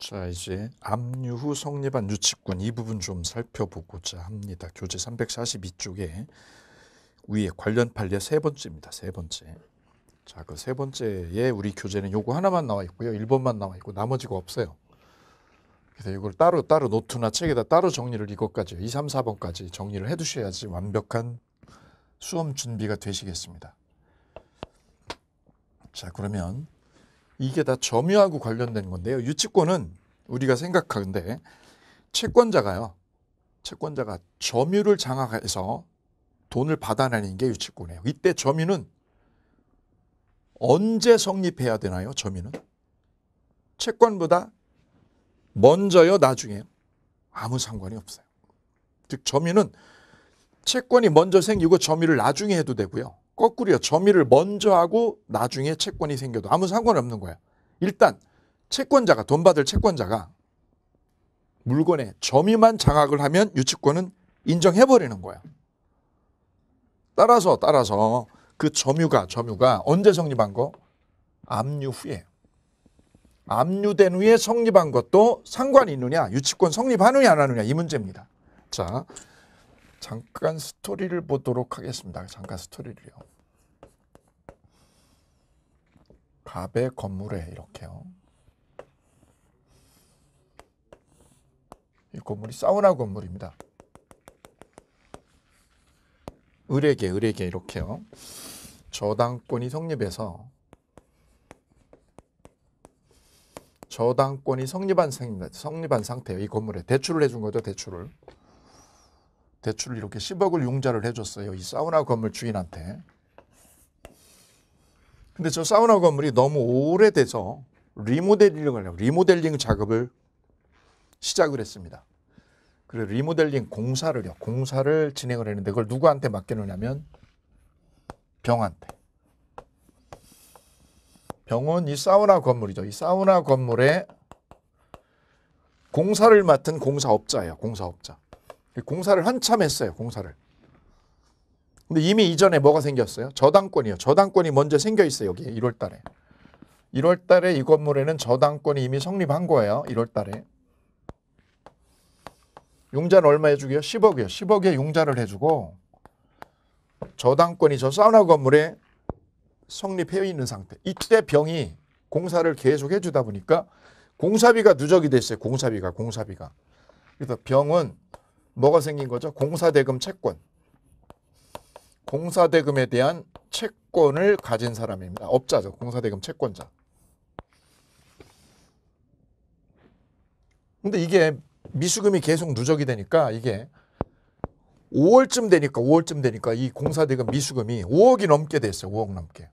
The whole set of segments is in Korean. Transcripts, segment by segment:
자 이제 압류 후 성립한 유치권 이 부분 좀 살펴보고자 합니다. 교재 342쪽에 위에 관련 판례 세 번째입니다. 세 번째. 자, 그 세 번째에 우리 교재는 요거 하나만 나와 있고요. 1번만 나와 있고 나머지가 없어요. 그래서 이걸 따로 따로 노트나 책에다 따로 정리를 이것까지 2, 3, 4번까지 정리를 해 두셔야지 완벽한 수험 준비가 되시겠습니다. 자, 그러면 이게 다 점유하고 관련된 건데요. 유치권은 우리가 생각하는데 채권자가요. 채권자가 점유를 장악해서 돈을 받아내는 게 유치권이에요. 이때 점유는 언제 성립해야 되나요? 점유는? 채권보다 먼저요, 나중에요? 아무 상관이 없어요. 즉 점유는 채권이 먼저 생기고 점유를 나중에 해도 되고요. 거꾸로요. 점유를 먼저 하고 나중에 채권이 생겨도 아무 상관없는 거야. 일단 채권자가 돈 받을 채권자가 물건에 점유만 장악을 하면 유치권은 인정해버리는 거야. 따라서 따라서 그 점유가 점유가 언제 성립한 거? 압류 후에. 압류된 후에 성립한 것도 상관이 있느냐 유치권 성립하느냐 안 하느냐 이 문제입니다. 자 잠깐 스토리를 보도록 하겠습니다. 잠깐 스토리를요. 갑의 건물에 이렇게요. 이 건물이 사우나 건물입니다. 의뢰계, 의뢰계 이렇게요. 저당권이 성립해서 저당권이 성립한, 성립한 상태예요. 이 건물에 대출을 해 준 거죠. 대출을. 대출을 이렇게 10억을 용자를 해줬어요. 이 사우나 건물 주인한테. 근데 저 사우나 건물이 너무 오래돼서 리모델링을 하려고 리모델링 작업을 시작을 했습니다. 그래 리모델링 공사를요. 공사를 진행을 했는데 그걸 누구한테 맡겨놓냐면 병한테. 병원 이 사우나 건물이죠. 이 사우나 건물에 공사를 맡은 공사업자예요. 공사업자. 공사를 한참 했어요. 공사를. 근데 이미 이전에 뭐가 생겼어요? 저당권이요. 저당권이 먼저 생겨 있어요. 여기 1월 달에. 1월 달에 이 건물에는 저당권이 이미 성립한 거예요. 1월 달에. 용자는 얼마 해주고요? 10억이요. 10억에 용자를 해주고 저당권이 저 사우나 건물에 성립해 있는 상태. 이때 병이 공사를 계속 해주다 보니까 공사비가 누적이 됐어요. 공사비가 공사비가. 그래서 병은 뭐가 생긴 거죠? 공사대금 채권. 공사대금에 대한 채권을 가진 사람입니다. 업자죠. 공사대금 채권자. 근데 이게 미수금이 계속 누적이 되니까 이게 5월쯤 되니까 5월쯤 되니까 이 공사대금 미수금이 5억이 넘게 됐어요. 5억 넘게.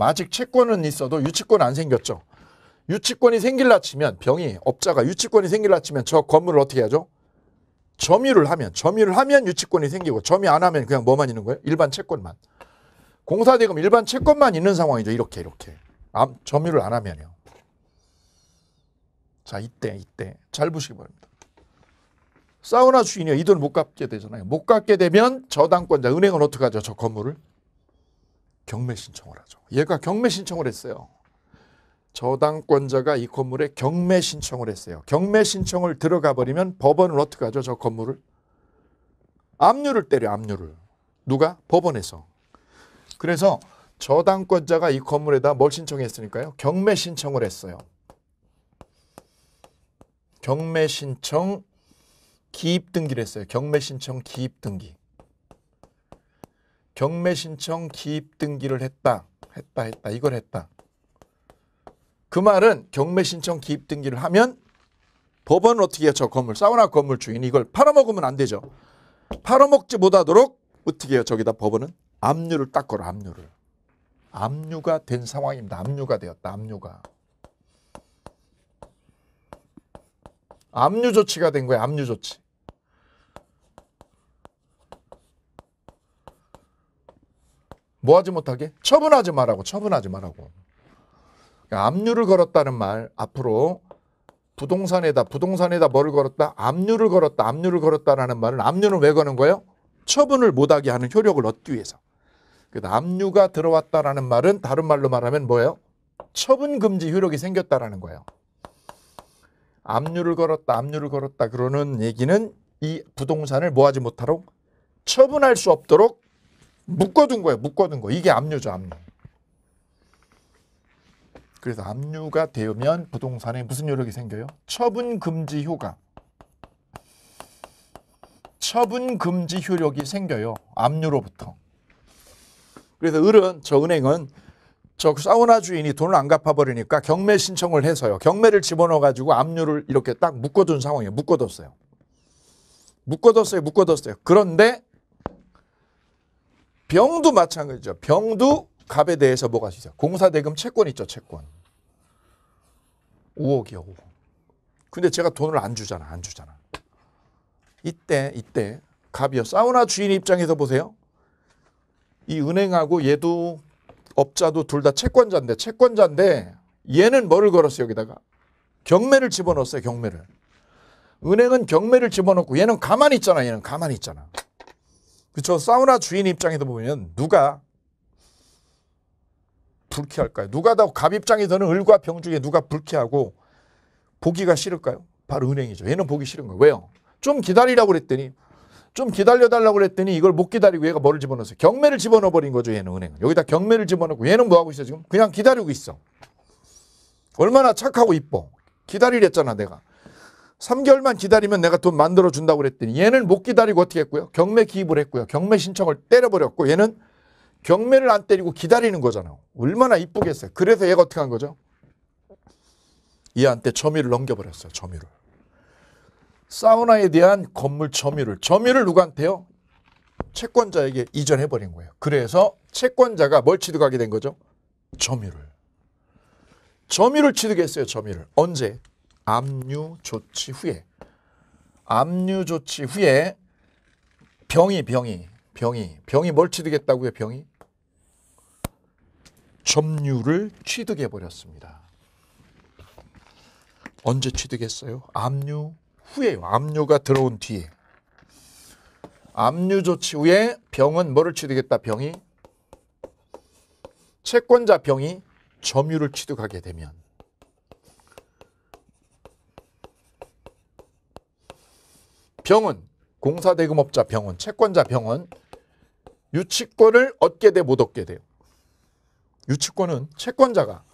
아직 채권은 있어도 유치권 안 생겼죠. 유치권이 생길라 치면 병이 업자가 유치권이 생길라 치면 저 건물을 어떻게 하죠? 점유를 하면 점유를 하면 유치권이 생기고 점유 안 하면 그냥 뭐만 있는 거예요? 일반 채권만. 공사대금 일반 채권만 있는 상황이죠. 이렇게 이렇게. 점유를 안 하면요. 자 이때 이때 잘 보시기 바랍니다. 사우나 주인이이 돈 못 갚게 되잖아요. 못 갚게 되면 저당권자 은행은 어떻게 하죠? 저 건물을 경매 신청을 하죠. 얘가 경매 신청을 했어요. 저당권자가 이 건물에 경매 신청을 했어요. 경매 신청을 들어가 버리면 법원은 어떻게 하죠? 저 건물을 압류를 때려 압류를 누가 법원에서 그래서 저당권자가 이 건물에다 뭘 신청했으니까요? 경매 신청을 했어요. 경매 신청 기입 등기를 했어요. 경매 신청 기입 등기. 경매 신청 기입 등기를 했다. 했다 했다. 이걸 했다. 그 말은 경매 신청 기입 등기를 하면 법원은 어떻게 해요? 저 건물 사우나 건물 주인이 이걸 팔아먹으면 안 되죠. 팔아먹지 못하도록 어떻게 해요? 저기다 법원은 압류를 딱 걸어 압류를. 압류가 된 상황입니다. 압류가 되었다. 압류가. 압류 조치가 된 거예요. 압류 조치. 뭐 하지 못하게? 처분하지 말라고. 처분하지 말라고. 그러니까 압류를 걸었다는 말 앞으로 부동산에다 부동산에다 뭐를 걸었다 압류를 걸었다 압류를 걸었다라는 말은 압류는 왜 거는 거예요? 처분을 못하게 하는 효력을 얻기 위해서. 그 압류가 들어왔다라는 말은 다른 말로 말하면 뭐예요? 처분 금지 효력이 생겼다라는 거예요. 압류를 걸었다 압류를 걸었다 그러는 얘기는 이 부동산을 뭐하지 못하도록 처분할 수 없도록 묶어둔 거예요. 묶어둔 거. 이게 압류죠, 압류. 그래서 압류가 되면 부동산에 무슨 요력이 생겨요? 처분 금지 효과. 처분 금지 효력이 생겨요. 압류로부터. 그래서 을은 저 은행은 저 사우나 주인이 돈을 안 갚아버리니까 경매 신청을 해서요. 경매를 집어넣어가지고 압류를 이렇게 딱 묶어둔 상황이에요. 묶어뒀어요. 묶어뒀어요. 묶어뒀어요. 그런데 병도 마찬가지죠. 병도 갑에 대해서 뭐가 있어 공사 대금 채권 있죠, 채권. 5억이요, 5억. 근데 제가 돈을 안 주잖아, 안 주잖아. 이때, 이때 갑이요. 사우나 주인 입장에서 보세요. 이 은행하고 얘도 업자도 둘 다 채권자인데 채권자인데 얘는 뭐를 걸었어요, 여기다가? 경매를 집어넣었어요, 경매를. 은행은 경매를 집어넣고 얘는 가만히 있잖아, 얘는 가만히 있잖아. 그렇 사우나 주인 입장에서 보면 누가 불쾌할까요? 누가 더 갑입장이 되는 을과 병 중에 누가 불쾌하고 보기가 싫을까요? 바로 은행이죠. 얘는 보기 싫은 거예요. 왜요? 좀 기다리라고 그랬더니 좀 기다려달라고 그랬더니 이걸 못 기다리고 얘가 뭐를 집어넣었어요? 경매를 집어넣어버린 거죠. 얘는 은행은. 여기다 경매를 집어넣고 얘는 뭐하고 있어 지금? 그냥 기다리고 있어. 얼마나 착하고 이뻐. 기다리랬잖아 내가. 3개월만 기다리면 내가 돈 만들어준다고 그랬더니 얘는 못 기다리고 어떻게 했고요? 경매 기입을 했고요. 경매 신청을 때려버렸고 얘는 경매를 안 때리고 기다리는 거잖아요. 얼마나 이쁘겠어요. 그래서 얘가 어떻게 한 거죠? 얘한테 점유를 넘겨버렸어요. 점유를. 사우나에 대한 건물 점유를. 점유를 누구한테요? 채권자에게 이전해버린 거예요. 그래서 채권자가 뭘 취득하게 된 거죠? 점유를. 점유를 취득했어요. 점유를. 언제? 압류 조치 후에. 압류 조치 후에 병이 병이 병이 병이 뭘 취득했다고요? 병이 점유를 취득해 버렸습니다. 언제 취득했어요? 압류 후에요. 압류가 들어온 뒤에. 압류 조치 후에 병은 뭐를 취득했다? 병이 채권자 병이 점유를 취득하게 되면 병은 공사대금업자 병은 채권자 병은 유치권을 얻게 돼 못 얻게 돼요. 유치권은 채권자가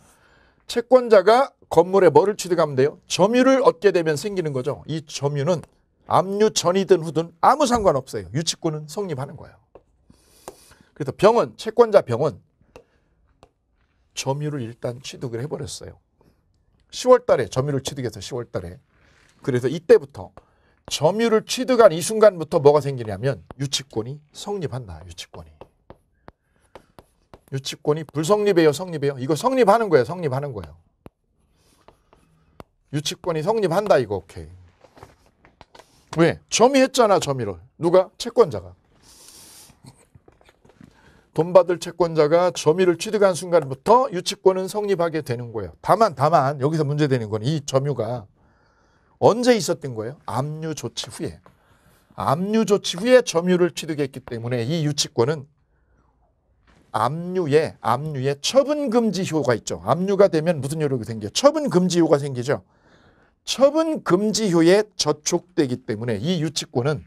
채권자가 건물에 뭐를 취득하면 돼요? 점유를 얻게 되면 생기는 거죠. 이 점유는 압류 전이든 후든 아무 상관없어요. 유치권은 성립하는 거예요. 그래서 병원, 채권자 병원 점유를 일단 취득을 해버렸어요. 10월 달에 점유를 취득해서 10월 달에 그래서 이때부터 점유를 취득한 이 순간부터 뭐가 생기냐면 유치권이 성립한다. 유치권이. 유치권이 불성립해요성립해요 이거 성립하는 거예요, 성립하는 거예요. 유치권이 성립한다 이거 오케이. 왜? 점유했잖아, 점유를. 누가? 채권자가. 돈 받을 채권자가 점유를 취득한 순간부터 유치권은 성립하게 되는 거예요. 다만 다만 여기서 문제되는 건 이 점유가 언제 있었던 거예요? 압류 조치 후에. 압류 조치 후에 점유를 취득했기 때문에 이 유치권은 압류에 압류에 처분 금지 효가 있죠. 압류가 되면 무슨 효력이 생겨 처분 금지 효가 생기죠. 처분 금지 효에 저촉되기 때문에 이 유치권은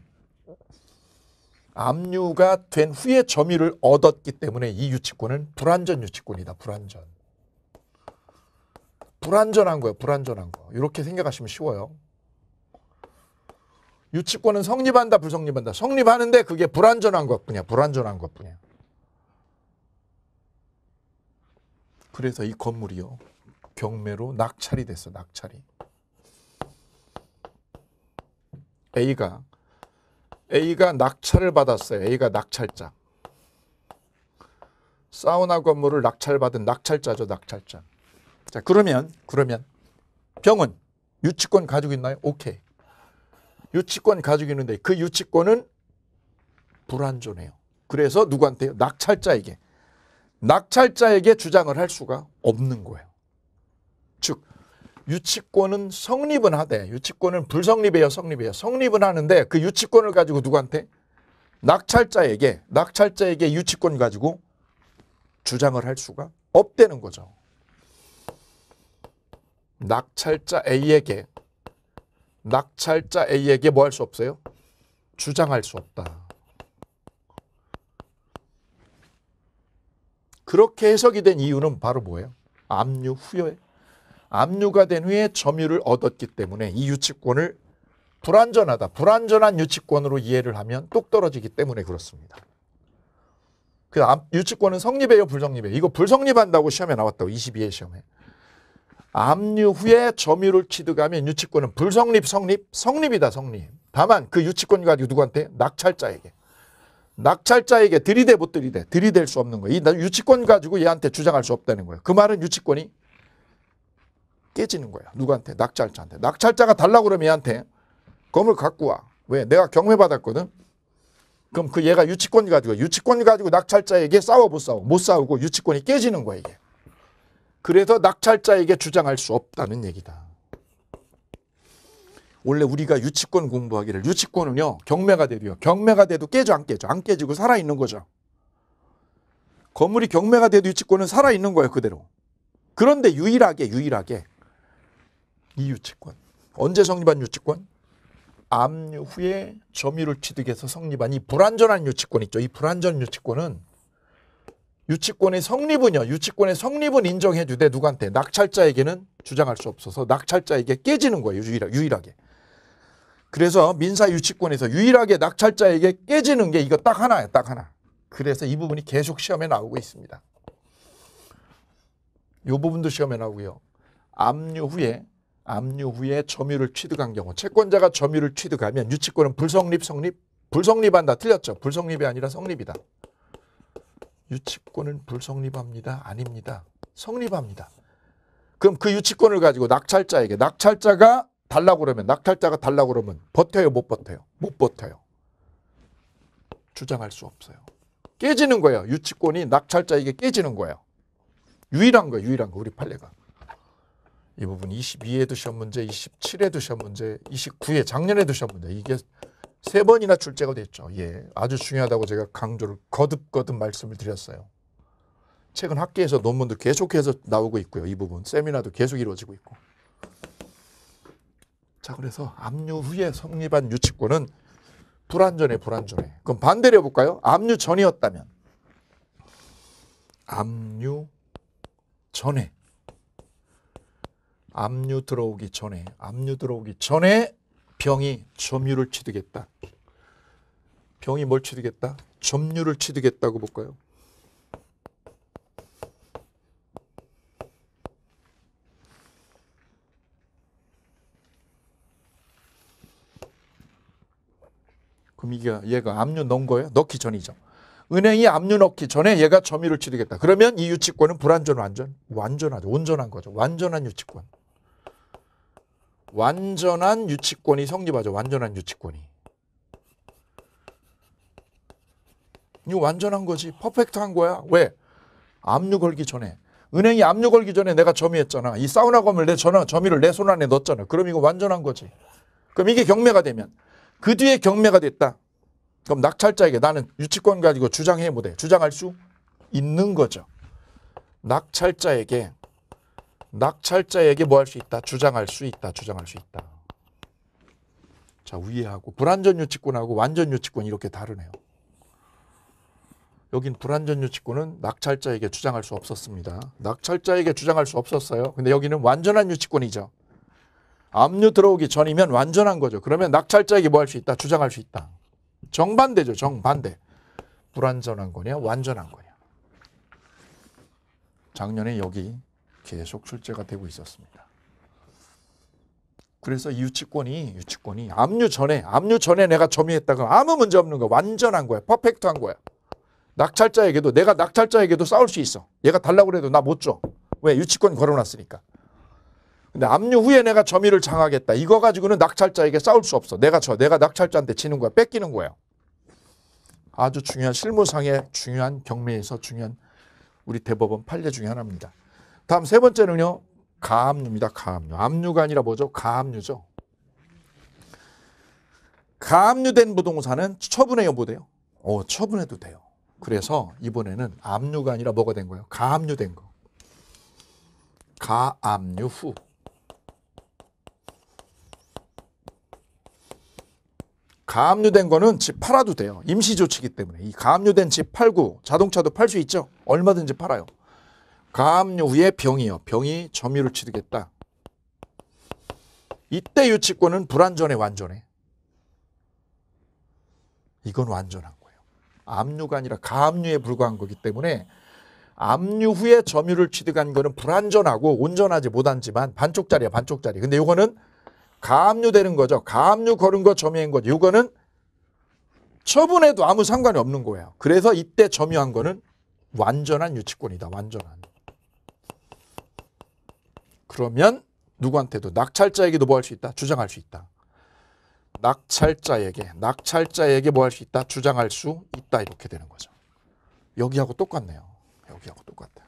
압류가 된 후에 점유를 얻었기 때문에 이 유치권은 불완전 유치권이다. 불완전. 불완전한 거예요. 불완전한 거. 이렇게 생각하시면 쉬워요. 유치권은 성립한다, 불성립한다. 성립하는데 그게 불완전한 것뿐이야. 불완전한 것뿐이야. 그래서 이 건물이요. 경매로 낙찰이 됐어. 낙찰이. A가 A가 낙찰을 받았어요. A가 낙찰자. 사우나 건물을 낙찰받은 낙찰자죠. 낙찰자. 자, 그러면 그러면 병은 유치권 가지고 있나요? 오케이. 유치권 가지고 있는데 그 유치권은 불안조네요 그래서 누구한테요? 낙찰자에게. 낙찰자에게 주장을 할 수가 없는 거예요. 즉 유치권은 성립은 하되 유치권은 불성립이에요 성립이에요 성립은 하는데 그 유치권을 가지고 누구한테 낙찰자에게 낙찰자에게 유치권 가지고 주장을 할 수가 없다는 거죠 낙찰자 A에게 낙찰자 A에게 뭐 할 수 없어요 주장할 수 없다 그렇게 해석이 된 이유는 바로 뭐예요? 압류 후에 압류가 된 후에 점유를 얻었기 때문에 이 유치권을 불완전하다. 불완전한 유치권으로 이해를 하면 똑 떨어지기 때문에 그렇습니다. 그 유치권은 성립해요, 불성립해요? 이거 불성립한다고 시험에 나왔다고 22회 시험에. 압류 후에 점유를 취득하면 유치권은 불성립, 성립, 성립이다, 성립. 다만 그 유치권 가지고 누구한테? 낙찰자에게. 낙찰자에게 들이대 못 들이대 들이댈 수 없는 거예요. 이 유치권 가지고 얘한테 주장할 수 없다는 거예요. 그 말은 유치권이 깨지는 거야. 누구한테? 낙찰자한테. 낙찰자가 달라고 그러면 얘한테 검을 갖고 와. 왜? 내가 경매 받았거든. 그럼 그 얘가 유치권 가지고 유치권 가지고 낙찰자에게 싸워 못 싸워 못 싸우고 유치권이 깨지는 거야 이게. 그래서 낙찰자에게 주장할 수 없다는 얘기다. 원래 우리가 유치권 공부하기를 유치권은요 경매가 되도요 경매가 돼도 깨져 안 깨져 안 깨지고 살아있는 거죠 건물이 경매가 돼도 유치권은 살아있는 거예요 그대로 그런데 유일하게 유일하게 이 유치권 언제 성립한 유치권? 암 후에 점유를 취득해서 성립한 이 불완전한 유치권 있죠 이 불완전 유치권은 유치권의 성립은요 유치권의 성립은 인정해 주되 누구한테 낙찰자에게는 주장할 수 없어서 낙찰자에게 깨지는 거예요 유일하게 그래서 민사 유치권에서 유일하게 낙찰자에게 깨지는 게 이거 딱 하나예요. 딱 하나. 그래서 이 부분이 계속 시험에 나오고 있습니다. 이 부분도 시험에 나오고요. 압류 후에 압류 후에 점유를 취득한 경우 채권자가 점유를 취득하면 유치권은 불성립 성립 불성립한다 틀렸죠. 불성립이 아니라 성립이다. 유치권은 불성립합니다. 아닙니다. 성립합니다. 그럼 그 유치권을 가지고 낙찰자에게 낙찰자가 달라고 그러면 낙찰자가 달라고 그러면 버텨요 못 버텨요 못 버텨요 주장할 수 없어요 깨지는 거예요 유치권이 낙찰자에게 깨지는 거예요 유일한 거예요 유일한 거 우리 판례가 이 부분 22회도 셨험 문제 27회도 셨험 문제 29회 작년에도 셨험 문제 이게 세 번이나 출제가 됐죠 예, 아주 중요하다고 제가 강조를 거듭거듭 말씀을 드렸어요 최근 학계에서 논문도 계속해서 나오고 있고요 이 부분 세미나도 계속 이루어지고 있고 자, 그래서 압류 후에 성립한 유치권은 불완전해, 불완전해. 그럼 반대로 해볼까요? 압류 전이었다면. 압류 전에. 압류 들어오기 전에, 압류 들어오기 전에 병이 점유를 취득했다 병이 뭘취득했다 점유를 취득했다고 볼까요? 그럼 이게 얘가 압류 넣은 거예요? 넣기 전이죠. 은행이 압류 넣기 전에 얘가 점유를 치르겠다. 그러면 이 유치권은 불완전 완전 완전하죠. 온전한 거죠. 완전한 유치권. 완전한 유치권이 성립하죠. 완전한 유치권이. 이거 완전한 거지. 퍼펙트한 거야. 왜? 압류 걸기 전에. 은행이 압류 걸기 전에 내가 점유했잖아. 이 사우나 검을 내 전화, 점유를 내 손 안에 넣었잖아. 그럼 이거 완전한 거지. 그럼 이게 경매가 되면 그 뒤에 경매가 됐다. 그럼 낙찰자에게 나는 유치권 가지고 주장해 못해. 뭐 주장할 수 있는 거죠. 낙찰자에게 낙찰자에게 뭐 할 수 있다? 주장할 수 있다. 주장할 수 있다. 자, 우회하고 불완전 유치권하고 완전 유치권 이렇게 다르네요. 여긴 불완전 유치권은 낙찰자에게 주장할 수 없었습니다. 낙찰자에게 주장할 수 없었어요. 근데 여기는 완전한 유치권이죠. 압류 들어오기 전이면 완전한 거죠. 그러면 낙찰자에게 뭐 할 수 있다? 주장할 수 있다. 정반대죠. 정반대. 불완전한 거냐? 완전한 거냐? 작년에 여기 계속 출제가 되고 있었습니다. 그래서 유치권이 유치권이 압류 전에 압류 전에 내가 점유했다 가 아무 문제 없는 거 완전한 거야. 퍼펙트한 거야. 낙찰자에게도 내가 낙찰자에게도 싸울 수 있어. 얘가 달라고 해도 나 못 줘. 왜? 유치권 걸어놨으니까. 근데 압류 후에 내가 점유를 장하겠다. 이거 가지고는 낙찰자에게 싸울 수 없어. 내가 저 내가 낙찰자한테 치는 거야. 뺏기는 거야. 아주 중요한 실무상의 중요한 경매에서 중요한 우리 대법원 판례 중에 하나입니다. 다음 세 번째는요. 가압류입니다. 가압류. 압류가 아니라 뭐죠? 가압류죠. 가압류된 부동산은 처분에 여부돼요. 뭐 어, 처분해도 돼요. 그래서 이번에는 압류가 아니라 뭐가 된 거예요? 가압류된 거. 가압류 후. 가압류된 거는 집 팔아도 돼요. 임시 조치기 때문에. 이 가압류된 집 팔고 자동차도 팔 수 있죠. 얼마든지 팔아요. 가압류 후에 병이요. 병이 점유를 치르겠다. 이때 유치권은 불완전에 완전해. 이건 완전한 거예요. 압류가 아니라 가압류에 불과한 거기 때문에 압류 후에 점유를 취득한 거는 불완전하고 온전하지 못한지만 반쪽짜리야 반쪽짜리. 근데 이거는 가압류되는 거죠. 가압류 걸은 거 점유한 거. 이거는 처분해도 아무 상관이 없는 거예요. 그래서 이때 점유한 거는 완전한 유치권이다. 완전한. 그러면 누구한테도 낙찰자에게도 뭐 할 수 있다? 주장할 수 있다. 낙찰자에게 낙찰자에게 뭐 할 수 있다? 주장할 수 있다. 이렇게 되는 거죠. 여기하고 똑같네요. 여기하고 똑같다.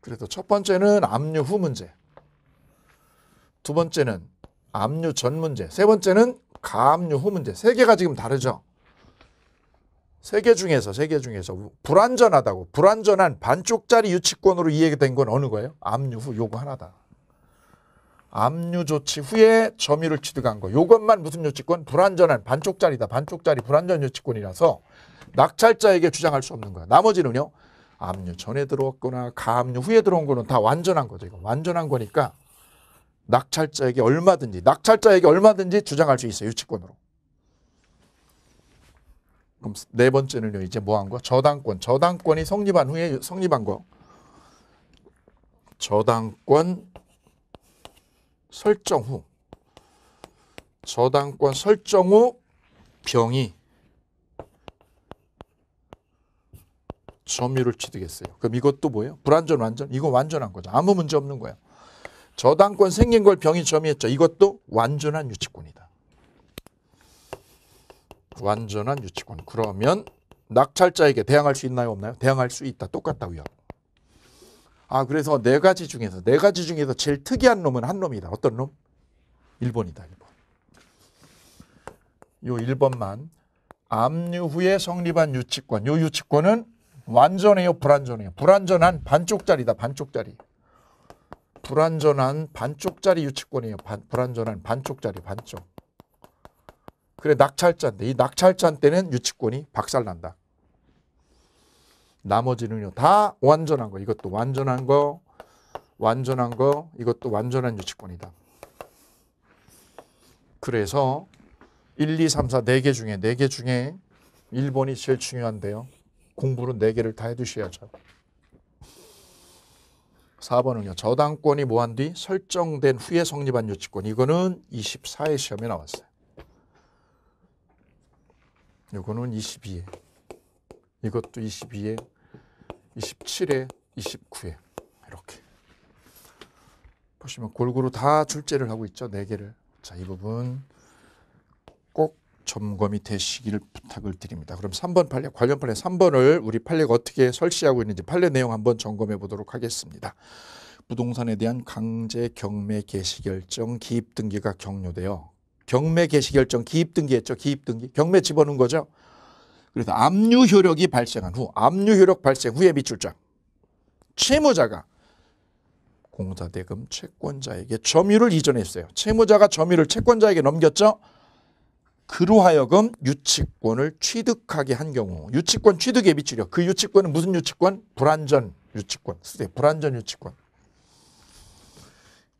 그래서 첫 번째는 압류 후 문제. 두 번째는 압류 전 문제, 세 번째는 가압류 후 문제. 세 개가 지금 다르죠. 세 개 중에서 세 개 중에서 불완전하다고 불완전한 반쪽짜리 유치권으로 이해된 건 어느 거예요? 압류 후 요거 하나다. 압류 조치 후에 점유를 취득한 거. 요것만 무슨 유치권? 불완전한 반쪽짜리다. 반쪽짜리 불완전 유치권이라서 낙찰자에게 주장할 수 없는 거야. 나머지는요. 압류 전에 들어왔거나 가압류 후에 들어온 거는 다 완전한 거죠. 이거 완전한 거니까 낙찰자에게 얼마든지 낙찰자에게 얼마든지 주장할 수 있어요. 유치권으로. 그럼 네 번째는요. 이제 뭐 한 거? 저당권. 저당권이 성립한 후에 성립한 거. 저당권 설정 후 저당권 설정 후 병이 점유를 취득했어요. 그럼 이것도 뭐예요? 불완전 완전? 이거 완전한 거죠. 아무 문제 없는 거예요. 저당권 생긴 걸 병이 점유했죠. 이것도 완전한 유치권이다. 완전한 유치권. 그러면 낙찰자에게 대항할 수 있나요? 없나요? 대항할 수 있다. 똑같다. 위험. 아 그래서 네 가지 중에서 네 가지 중에서 제일 특이한 놈은 한 놈이다. 어떤 놈? 일본이다. 일본. 요 1번만 압류 후에 성립한 유치권. 요 유치권은 완전해요, 불완전해요. 불완전한 반쪽짜리다, 반쪽짜리. 불완전한 반쪽짜리 유치권이에요. 반, 불완전한 반쪽짜리 반쪽. 그래 낙찰자인데 이 낙찰자 때는 유치권이 박살난다. 나머지는요 다 완전한 거 이것도 완전한 거 완전한 거 이것도 완전한 유치권이다. 그래서 1, 2, 3, 4네개 중에 네 개 중에 1번이 제일 중요한데요. 공부는 네개를다 해두셔야죠. 4번은요. 저당권이 모한 뒤 설정된 후에 성립한 유치권. 이거는 24회 시험에 나왔어요. 이거는 22회. 이것도 22회, 27회, 29회. 이렇게. 보시면 골고루 다 출제를 하고 있죠. 4개를. 자, 이 부분 점검이 되시기를 부탁을 드립니다. 그럼 3번 판례 관련 판례 3번을 우리 판례가 어떻게 설치하고 있는지 판례 내용 한번 점검해 보도록 하겠습니다. 부동산에 대한 강제 경매 개시 결정 기입 등기가 격료되어 경매 개시 결정 기입 등기했죠. 기입 등기. 경매 집어넣은 거죠. 그래서 압류 효력이 발생한 후 압류 효력 발생 후에 미출장 채무자가 공사대금 채권자에게 점유를 이전했어요. 채무자가 점유를 채권자에게 넘겼죠. 그로 하여금 유치권을 취득하게 한 경우 유치권 취득에 미치려 그 유치권은 무슨 유치권? 불완전 유치권 쓰세 불완전 유치권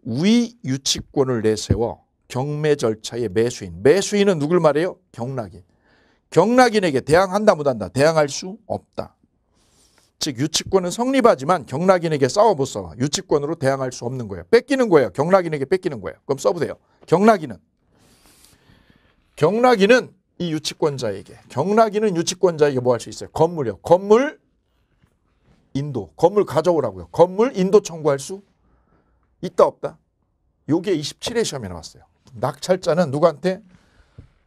위 유치권을 내세워 경매 절차의 매수인 매수인은 누굴 말해요? 경락인 경락인에게 대항한다 못한다 대항할 수 없다 즉 유치권은 성립하지만 경락인에게 싸워 못 싸워 유치권으로 대항할 수 없는 거예요 뺏기는 거예요 경락인에게 뺏기는 거예요 그럼 써보세요 경락인은 경락이는 이 유치권자에게 경락이는 유치권자에게 뭐 할 수 있어요? 건물이요. 건물 인도. 건물 가져오라고요. 건물 인도 청구할 수 있다 없다. 요게 27회 시험에 나왔어요. 낙찰자는 누구한테?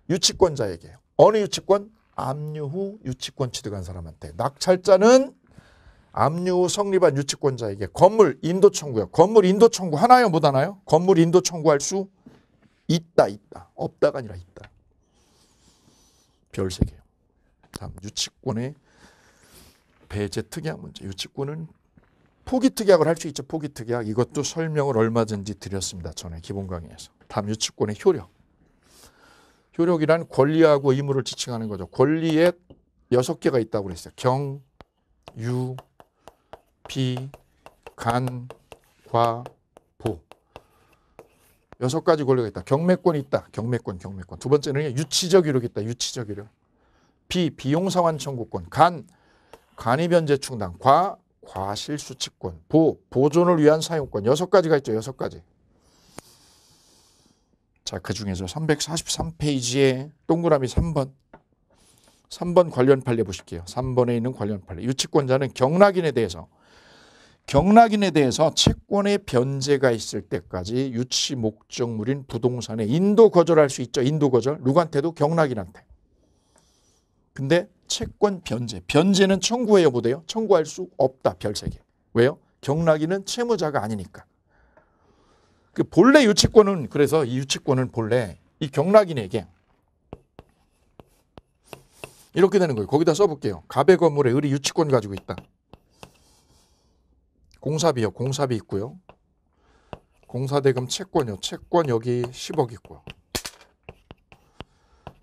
유치권자에게. 어느 유치권? 압류 후 유치권 취득한 사람한테. 낙찰자는 압류 후 성립한 유치권자에게 건물 인도 청구요. 건물 인도 청구 하나요? 못 하나요? 건물 인도 청구할 수 있다 있다. 없다가 아니라 있다. 별세계. 다음 유치권의 배제 특약 문제. 유치권은 포기 특약을 할 수 있죠. 포기 특약. 이것도 설명을 얼마든지 드렸습니다. 전에 기본 강의에서. 다음 유치권의 효력. 효력이란 권리하고 의무를 지칭하는 거죠. 권리에 여섯 개가 있다고 그랬어요. 경, 유, 비, 간, 과, 보. 여섯 가지 권력이 있다. 경매권이 있다. 경매권, 경매권. 두 번째는 유치적 유력이 있다. 유치적 유력 비, 비용상환 청구권. 간, 간이변제 충당. 과, 과실수칙권. 보, 보존을 위한 사용권. 여섯 가지가 있죠. 여섯 가지. 자, 그 중에서 343페이지에 동그라미 3번. 3번 관련 판례 보실게요. 3번에 있는 관련 판례. 유치권자는 경락인에 대해서 경락인에 대해서 채권의 변제가 있을 때까지 유치 목적물인 부동산에 인도 거절할 수 있죠. 인도 거절. 누구한테도 경락인한테. 근데 채권 변제. 변제는 청구의 여부돼요. 청구할 수 없다. 별세계. 왜요? 경락인은 채무자가 아니니까. 그 본래 유치권은 그래서 이 유치권은 본래 이 경락인에게 이렇게 되는 거예요. 거기다 써볼게요. 가배 건물에 의리 유치권 가지고 있다. 공사비요. 공사비 있고요. 공사대금 채권요. 이 채권 여기 10억 있고요.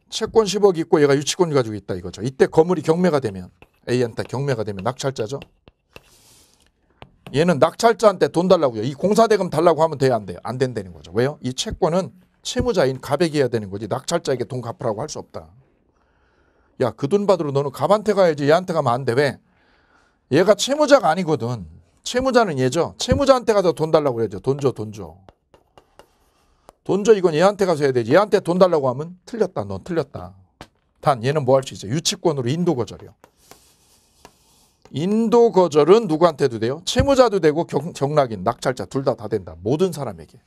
채권 10억 있고 얘가 유치권 가지고 있다 이거죠. 이때 건물이 경매가 되면 A한테 경매가 되면 낙찰자죠. 얘는 낙찰자한테 돈 달라고요. 이 공사대금 달라고 하면 돼요? 안 돼요? 안 된다는 거죠. 왜요? 이 채권은 채무자인 가백이어야 되는 거지 낙찰자에게 돈 갚으라고 할 수 없다. 야 그 돈 받으러 너는 갑한테 가야지 얘한테 가면 안 돼. 왜? 얘가 채무자가 아니거든. 채무자는 얘죠. 채무자한테 가서 돈 달라고 그래야죠. 돈 줘, 돈 줘. 돈 줘, 이건 얘한테 가서 해야 되지. 얘한테 돈 달라고 하면 틀렸다, 넌 틀렸다. 단, 얘는 뭐 할 수 있어요? 유치권으로 인도 거절이요. 인도 거절은 누구한테도 돼요? 채무자도 되고 경, 락인 낙찰자 둘 다다 다 된다. 모든 사람에게.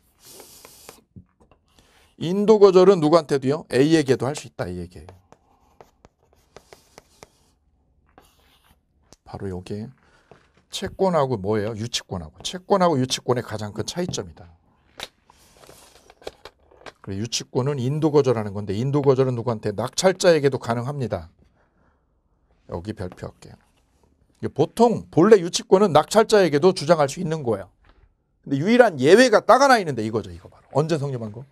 인도 거절은 누구한테도요? A에게도 할 수 있다. A에게. 바로 여기에. 채권하고 뭐예요? 유치권하고. 채권하고 유치권의 가장 큰 차이점이다. 그래, 유치권은 인도거절하는 건데 인도거절은 누구한테? 낙찰자에게도 가능합니다. 여기 별표 할게요. 보통 본래 유치권은 낙찰자에게도 주장할 수 있는 거예요. 근데 유일한 예외가 따가 나 있는데 이거죠. 이거 바로. 언제 성립한 거?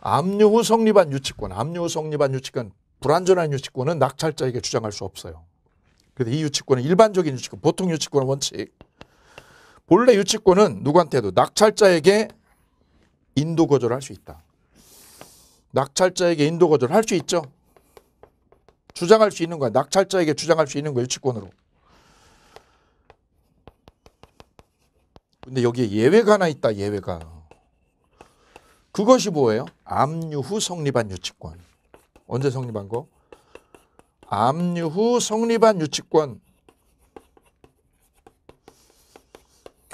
압류 후 성립한 유치권, 압류 후 성립한 유치권, 불완전한 유치권은 낙찰자에게 주장할 수 없어요. 그래서 이 유치권은 일반적인 유치권, 보통 유치권 원칙. 본래 유치권은 누구한테도 낙찰자에게 인도 거절을 할 수 있다. 낙찰자에게 인도 거절을 할 수 있죠. 주장할 수 있는 거야. 낙찰자에게 주장할 수 있는 거야. 유치권으로. 근데 여기에 예외가 하나 있다. 예외가. 그것이 뭐예요? 압류 후 성립한 유치권. 언제 성립한 거? 압류 후 성립한 유치권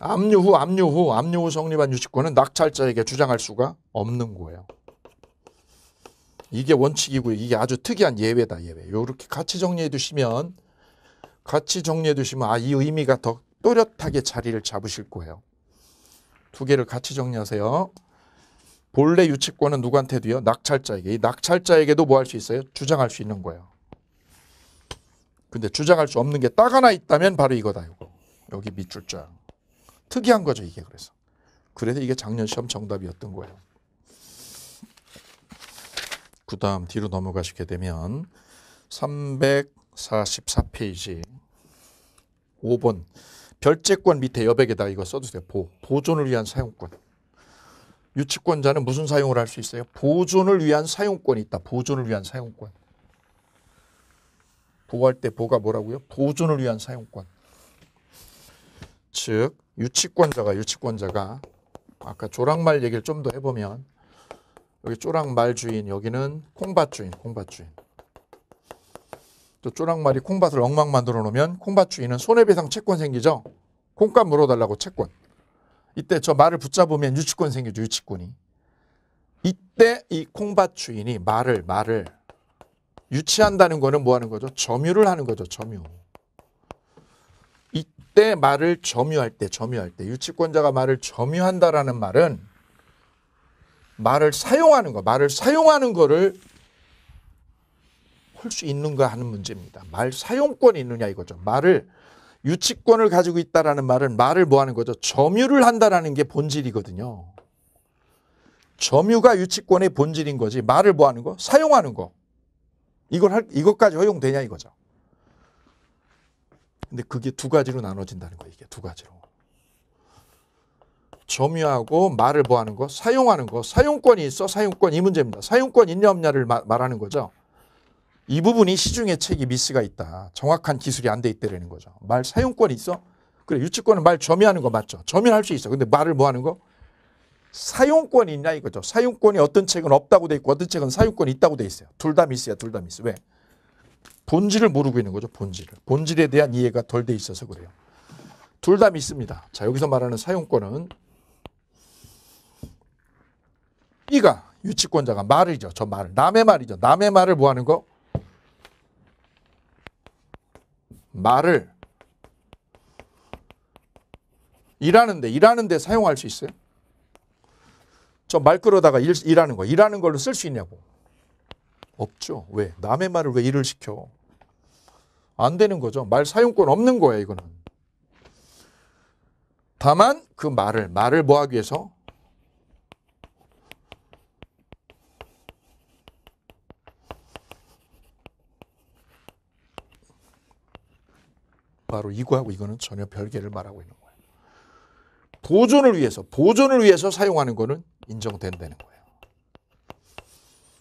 압류 후 압류 후 압류 후 성립한 유치권은 낙찰자에게 주장할 수가 없는 거예요. 이게 원칙이고요. 이게 아주 특이한 예외다 예외. 요렇게 같이 정리해 두시면 같이 정리해 두시면 아이 의미가 더 또렷하게 자리를 잡으실 거예요. 두 개를 같이 정리하세요. 본래 유치권은 누구한테도요? 낙찰자에게. 이 낙찰자에게도 뭐 할 수 있어요? 주장할 수 있는 거예요. 근데 주장할 수 없는 게 딱 하나 있다면 바로 이거다. 이거. 여기 밑줄자. 특이한 거죠, 이게 그래서. 그래서 이게 작년 시험 정답이었던 거예요. 그 다음 뒤로 넘어가시게 되면 344페이지 5번 별제권 밑에 여백에다 이거 써주세요. 보. 보존을 위한 사용권. 유치권자는 무슨 사용을 할 수 있어요? 보존을 위한 사용권이 있다. 보존을 위한 사용권. 보호할 때 보가 뭐라고요? 보존을 위한 사용권. 즉 유치권자가 유치권자가 아까 조랑말 얘기를 좀 더 해보면 여기 조랑말 주인 여기는 콩밭 주인 콩밭 주인 또 조랑말이 콩밭을 엉망 만들어 놓으면 콩밭 주인은 손해배상 채권 생기죠 콩값 물어달라고 채권 이때 저 말을 붙잡으면 유치권 생기죠 유치권이 이때 이 콩밭 주인이 말을 말을 유치한다는 거는 뭐 하는 거죠? 점유를 하는 거죠. 점유. 이때 말을 점유할 때, 점유할 때 유치권자가 말을 점유한다라는 말은 말을 사용하는 거, 말을 사용하는 거를 할 수 있는가 하는 문제입니다. 말 사용권이 있느냐 이거죠. 말을 유치권을 가지고 있다라는 말은 말을 뭐 하는 거죠? 점유를 한다라는 게 본질이거든요. 점유가 유치권의 본질인 거지 말을 뭐 하는 거? 사용하는 거. 이걸 할, 이것까지 허용되냐 이거죠. 근데 그게 두 가지로 나눠진다는 거예요. 이게 두 가지로. 점유하고 말을 뭐 하는 거? 사용하는 거. 사용권이 있어? 사용권 이 문제입니다. 사용권 있냐 없냐를 마, 말하는 거죠. 이 부분이 시중의 책이 미스가 있다. 정확한 기술이 안 돼 있다라는 거죠. 말 사용권이 있어? 그래, 유치권은 말 점유하는 거 맞죠. 점유할 수 있어. 근데 말을 뭐 하는 거? 사용권이 있냐 이거죠. 사용권이 어떤 책은 없다고 돼 있고 어떤 책은 사용권이 있다고 돼 있어요. 둘 다 미스야. 둘 다 미스. 왜? 본질을 모르고 있는 거죠. 본질을. 본질에 대한 이해가 덜 돼 있어서 그래요. 둘 다 미스입니다. 자, 여기서 말하는 사용권은 이가 유치권자가 말이죠. 저 말. 남의 말이죠. 남의 말을 뭐 하는 거? 말을 일하는데 일하는데 사용할 수 있어요? 저말 끌어다가 일, 일하는 거 일하는 걸로 쓸 수 있냐고. 없죠. 왜? 남의 말을 왜 일을 시켜? 안 되는 거죠. 말 사용권 없는 거예 이거는. 다만 그 말을 말을 뭐 하기 위해서 바로 이거하고 이거는 전혀 별개를 말하고 있는 거예요. 보존을 위해서 보존을 위해서 사용하는 거는 인정된다는 거예요.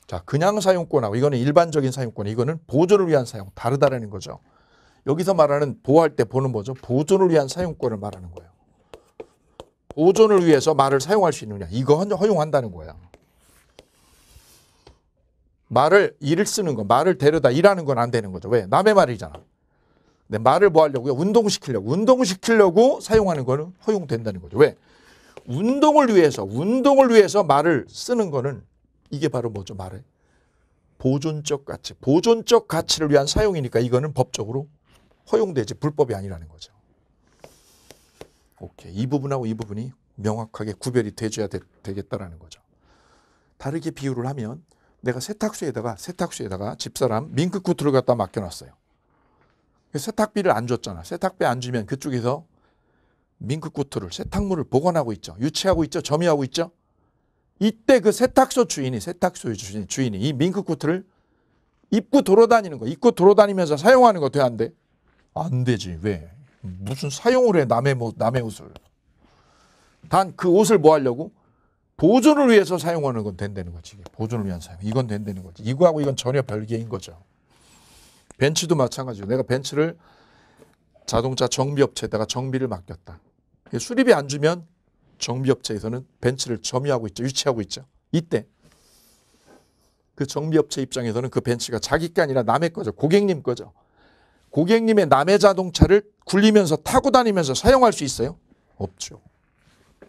자, 그냥 사용권하고 이거는 일반적인 사용권, 이거는 보존을 위한 사용 다르다라는 거죠. 여기서 말하는 보호할 때 보는 뭐죠? 보존을 위한 사용권을 말하는 거예요. 보존을 위해서 말을 사용할 수 있느냐? 이거 허용한다는 거예요. 말을 일을 쓰는 거, 말을 데려다 일하는 건 안 되는 거죠. 왜? 남의 말이잖아. 네, 말을 뭐 하려고요? 운동시키려고. 운동시키려고 사용하는 거는 허용된다는 거죠. 왜? 운동을 위해서, 운동을 위해서 말을 쓰는 거는 이게 바로 뭐죠? 말의 보존적 가치. 보존적 가치를 위한 사용이니까 이거는 법적으로 허용되지 불법이 아니라는 거죠. 오케이. 이 부분하고 이 부분이 명확하게 구별이 되줘야 되, 겠다라는 거죠. 다르게 비유를 하면 내가 세탁소에다가 세탁소에다가 집사람 밍크 쿠트를 갖다 맡겨놨어요. 세탁비를 안 줬잖아. 세탁비 안 주면 그쪽에서 밍크코트를 세탁물을 보관하고 있죠. 유치하고 있죠. 점유하고 있죠. 이때 그 세탁소 주인이 세탁소 주인, 주인이 이밍크코트를 입고 돌아다니는 거 입고 돌아다니면서 사용하는 거돼안 돼? 안 되지. 왜? 무슨 사용을 해 남의 뭐 남의 옷을. 단 그 옷을 뭐 하려고? 보존을 위해서 사용하는 건 된다는 거지. 보존을 위한 사용. 이건 된다는 거지. 이거하고 이건 전혀 별개인 거죠. 벤츠도 마찬가지고 내가 벤츠를 자동차 정비업체에다가 정비를 맡겼다. 수리비 안 주면 정비업체에서는 벤츠를 점유하고 있죠. 유치하고 있죠. 이때 그 정비업체 입장에서는 그 벤츠가 자기 게 아니라 남의 거죠. 고객님 거죠. 고객님의 남의 자동차를 굴리면서 타고 다니면서 사용할 수 있어요? 없죠.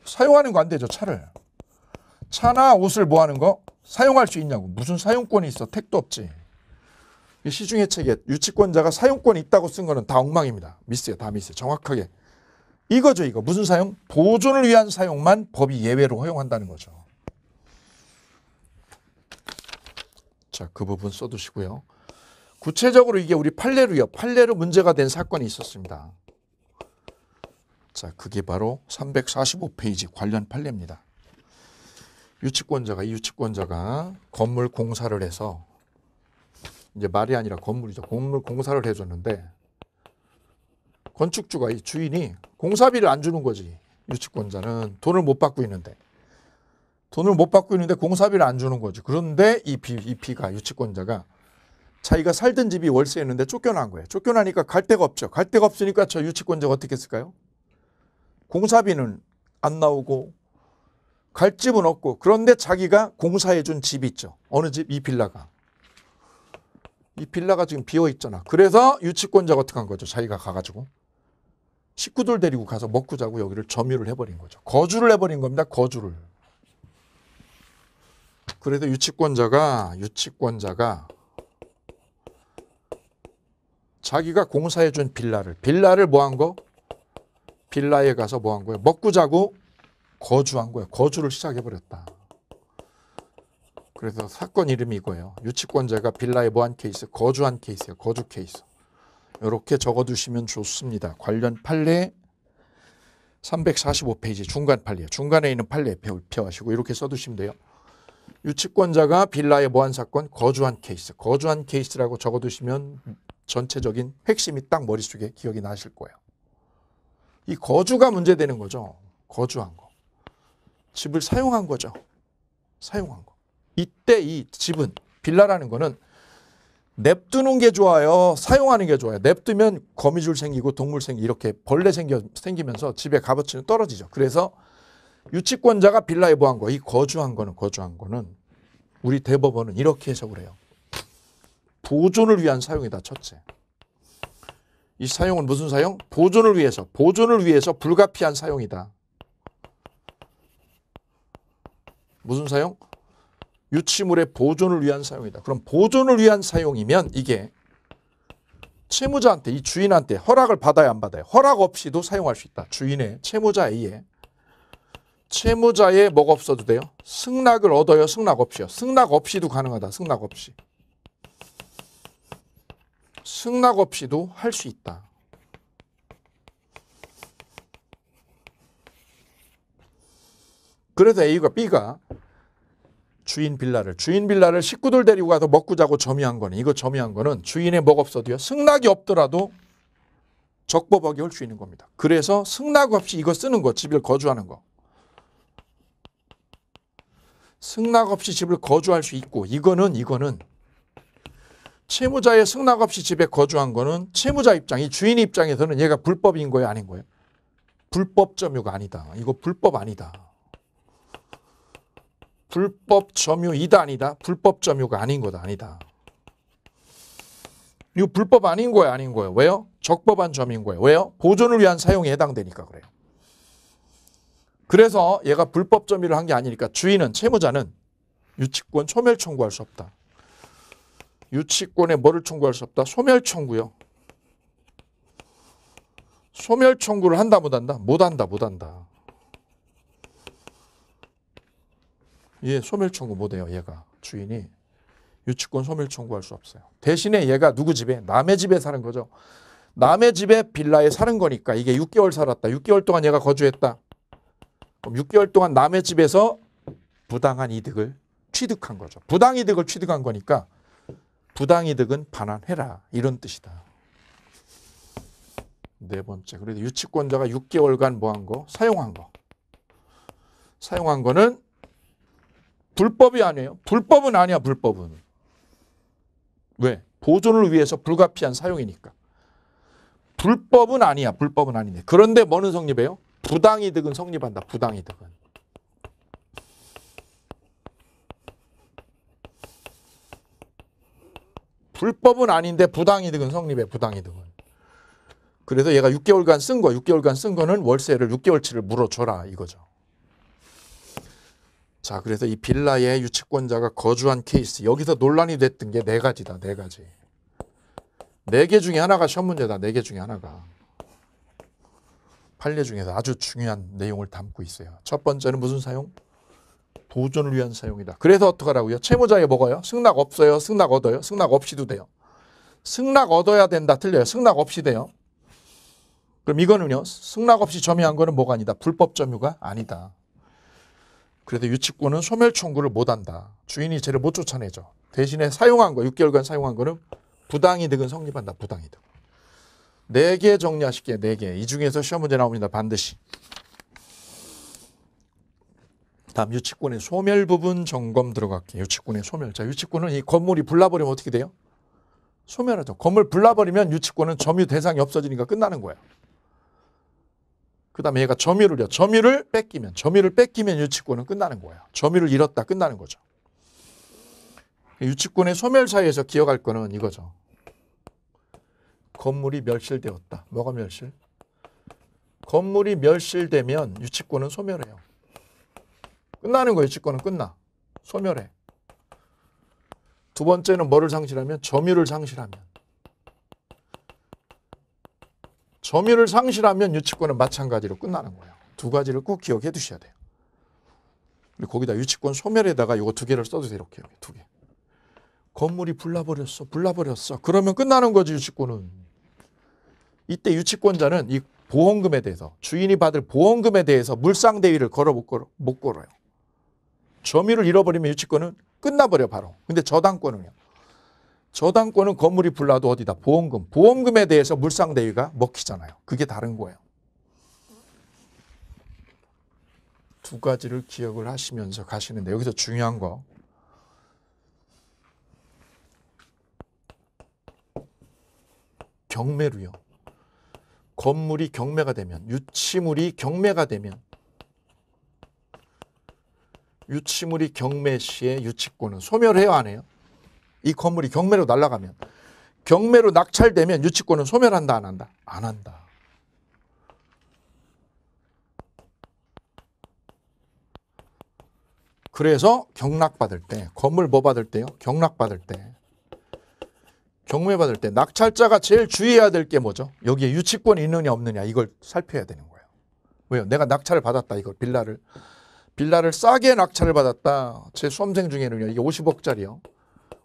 사용하는 거 안 되죠. 차를. 차나 옷을 뭐 하는 거 사용할 수 있냐고. 무슨 사용권이 있어. 택도 없지. 시중의 책에 유치권자가 사용권이 있다고 쓴 거는 다 엉망입니다. 미스예요. 다 미스. 정확하게. 이거죠. 이거. 무슨 사용? 보존을 위한 사용만 법이 예외로 허용한다는 거죠. 자, 그 부분 써두시고요. 구체적으로 이게 우리 판례로요. 판례로 문제가 된 사건이 있었습니다. 자, 그게 바로 345페이지 관련 판례입니다. 유치권자가 이 유치권자가 건물 공사를 해서 이제 말이 아니라 건물이죠. 건물 공사를 해줬는데 건축주가 이 주인이 공사비를 안 주는 거지. 유치권자는 돈을 못 받고 있는데 돈을 못 받고 있는데 공사비를 안 주는 거지. 그런데 이, 비, 이가 유치권자가 자기가 살던 집이 월세였는데 쫓겨난 거예요. 쫓겨나니까 갈 데가 없죠. 갈 데가 없으니까 저 유치권자가 어떻게 했을까요? 공사비는 안 나오고 갈 집은 없고 그런데 자기가 공사해 준 집이 있죠. 어느 집? 이 빌라가. 이 빌라가 지금 비어 있잖아. 그래서 유치권자가 어떻게 한 거죠? 자기가 가가지고 식구들 데리고 가서 먹고 자고 여기를 점유를 해버린 거죠. 거주를 해버린 겁니다. 거주를. 그래서 유치권자가 유치권자가 자기가 공사해준 빌라를 빌라를 뭐한 거? 빌라에 가서 뭐한 거예요? 먹고 자고 거주한 거예요. 거주를 시작해버렸다. 그래서 사건 이름이고요. 유치권자가 빌라의 뭐한 케이스? 거주한 케이스예요. 거주 케이스. 이렇게 적어두시면 좋습니다. 관련 판례 345페이지 중간 판례 중간에 있는 판례 표하시고 이렇게 써두시면 돼요. 유치권자가 빌라의 뭐한 사건? 거주한 케이스. 거주한 케이스라고 적어두시면 전체적인 핵심이 딱 머릿속에 기억이 나실 거예요. 이 거주가 문제되는 거죠. 거주한 거. 집을 사용한 거죠. 사용한 거. 이때 이 집은 빌라라는 거는 냅두는 게 좋아요. 사용하는 게 좋아요. 냅두면 거미줄 생기고 동물 생기 이렇게 벌레 생겨, 생기면서 집에 값어치는 떨어지죠. 그래서 유치권자가 빌라에 보한 거, 이 거주한 거는 거주한 거는 우리 대법원은 이렇게 해석을 해요. 보존을 위한 사용이다. 첫째. 이 사용은 무슨 사용? 보존을 위해서. 보존을 위해서 불가피한 사용이다. 무슨 사용? 유치물의 보존을 위한 사용이다. 그럼 보존을 위한 사용이면 이게 채무자한테 이 주인한테 허락을 받아야 안 받아요. 허락 없이도 사용할 수 있다. 주인의 채무자 A의 채무자의 뭐가 없어도 돼요? 승낙을 얻어요. 승낙 없이요. 승낙 없이도 가능하다. 승낙 없이. 승낙 없이도 할 수 있다. 그래서 A가 B가 주인 빌라를 주인 빌라를 식구들 데리고 가서 먹고 자고 점유한 거는 이거 점유한 거는 주인의 먹 없어도요 승낙이 없더라도 적법하게 할 수 있는 겁니다. 그래서 승낙 없이 이거 쓰는 거 집을 거주하는 거 승낙 없이 집을 거주할 수 있고 이거는 이거는 채무자의 승낙 없이 집에 거주한 거는 채무자 입장, 이 주인 입장에서는 얘가 불법인 거예요, 아닌 거예요? 불법 점유가 아니다. 이거 불법 아니다. 불법 점유 이다 아니다. 불법 점유가 아닌 거다 아니다. 이거 불법 아닌 거예 아닌 거예 왜요? 적법한 점인 거예요. 왜요? 보존을 위한 사용에 해당되니까 그래요. 그래서 얘가 불법 점유를 한 게 아니니까 주인은 채무자는 유치권 소멸 청구할 수 없다. 유치권에 뭐를 청구할 수 없다? 소멸 청구요. 소멸 청구를 한다 못한다? 못한다 못한다. 예, 소멸 청구 못 해요, 얘가. 주인이. 유치권 소멸 청구할 수 없어요. 대신에 얘가 누구 집에? 남의 집에 사는 거죠. 남의 집에 빌라에 사는 거니까 이게 6개월 살았다. 6개월 동안 얘가 거주했다. 그럼 6개월 동안 남의 집에서 부당한 이득을 취득한 거죠. 부당 이득을 취득한 거니까 부당 이득은 반환해라. 이런 뜻이다. 네 번째. 그래도 유치권자가 6개월간 뭐 한 거? 사용한 거. 사용한 거는 불법이 아니에요. 불법은 아니야, 불법은. 왜? 보존을 위해서 불가피한 사용이니까. 불법은 아니야, 불법은 아니네. 그런데 뭐는 성립해요? 부당이득은 성립한다, 부당이득은. 불법은 아닌데 부당이득은 성립해, 부당이득은. 그래서 얘가 6개월간 쓴 거, 6개월간 쓴 거는 월세를 6개월치를 물어줘라 이거죠. 자, 그래서 이 빌라에 유치권자가 거주한 케이스. 여기서 논란이 됐던 게 네 가지다, 네 가지. 네 개 중에 하나가 시험 문제다, 네 개 중에 하나가. 판례 중에서 아주 중요한 내용을 담고 있어요. 첫 번째는 무슨 사용? 보존을 위한 사용이다. 그래서 어떡하라고요? 채무자에 먹어요? 승낙 없어요? 승낙 얻어요? 승낙 없이도 돼요. 승낙 얻어야 된다. 틀려요. 승낙 없이 돼요. 그럼 이거는요. 승낙 없이 점유한 거는 뭐가 아니다. 불법 점유가 아니다. 그래서 유치권은 소멸 청구를 못한다. 주인이 죄를 못 쫓아내죠. 대신에 사용한 거, 6개월간 사용한 거는 부당이득은 성립한다. 부당이득. 네 개 정리하실게요. 4개. 이 중에서 시험 문제 나옵니다. 반드시. 다음 유치권의 소멸 부분 점검 들어갈게요. 유치권의 소멸. 자, 유치권은 이 건물이 불나버리면 어떻게 돼요? 소멸하죠. 건물 불나버리면 유치권은 점유 대상이 없어지니까 끝나는 거예요. 그 다음에 얘가 점유를 요 점유를 뺏기면, 점유를 뺏기면 유치권은 끝나는 거예요. 점유를 잃었다 끝나는 거죠. 유치권의 소멸 사유에서 기억할 거는 이거죠. 건물이 멸실되었다. 뭐가 멸실? 건물이 멸실되면 유치권은 소멸해요. 끝나는 거예요. 유치권은 끝나. 소멸해. 두 번째는 뭐를 상실하면? 점유를 상실하면. 점유를 상실하면 유치권은 마찬가지로 끝나는 거예요. 두 가지를 꼭 기억해 두셔야 돼요. 그리고 거기다 유치권 소멸에다가 이거 두 개를 써도 돼요. 이렇게, 이렇게 두 개. 건물이 불나버렸어. 불나버렸어. 그러면 끝나는 거지 유치권은. 이때 유치권자는 이 보험금에 대해서 주인이 받을 보험금에 대해서 물상대위를 걸어 못, 걸어, 못 걸어요. 점유를 잃어버리면 유치권은 끝나버려 바로. 근데 저당권은요. 저당권은 건물이 불나도 어디다 보험금. 보험금에 대해서 물상대위가 먹히잖아요. 그게 다른 거예요. 두 가지를 기억을 하시면서 가시는데 여기서 중요한 거 경매로요. 건물이 경매가 되면 유치물이 경매가 되면 유치물이 경매 시에 유치권은 소멸해요 안 해요? 이 건물이 경매로 날아가면 경매로 낙찰되면 유치권은 소멸한다 안 한다 안 한다 그래서 경락 받을 때 건물 뭐 받을 때요 경락 받을 때 경매 받을 때 낙찰자가 제일 주의해야 될 게 뭐죠 여기에 유치권이 있느냐 없느냐 이걸 살펴야 되는 거예요 왜요 내가 낙찰을 받았다 이걸 빌라를 빌라를 싸게 낙찰을 받았다 제 수험생 중에는요 이게 50억짜리요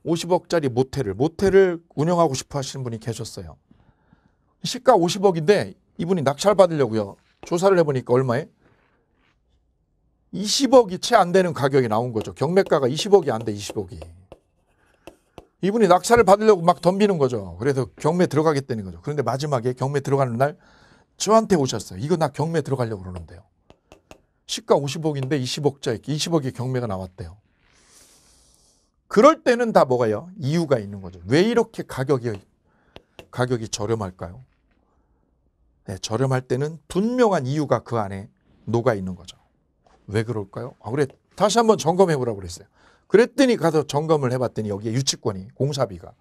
50억짜리 모텔을 모텔을 운영하고 싶어 하시는 분이 계셨어요. 시가 50억인데 이분이 낙찰 받으려고요. 조사를 해보니까 얼마에? 20억이 채 안 되는 가격이 나온 거죠. 경매가가 20억이 안 돼, 20억이. 이분이 낙찰을 받으려고 막 덤비는 거죠. 그래서 경매 들어가겠다는 거죠. 그런데 마지막에 경매 들어가는 날 저한테 오셨어요. 이거 나 경매 들어가려고 그러는데요. 시가 50억인데 20억짜리, 20억이 경매가 나왔대요. 그럴 때는 다 뭐가요? 이유가 있는 거죠. 왜 이렇게 가격이 가격이 저렴할까요? 네, 저렴할 때는 분명한 이유가 그 안에 녹아 있는 거죠. 왜 그럴까요? 아, 그래 다시 한번 점검해 보라고 그랬어요. 그랬더니 가서 점검을 해봤더니 여기에 유치권이 공사비가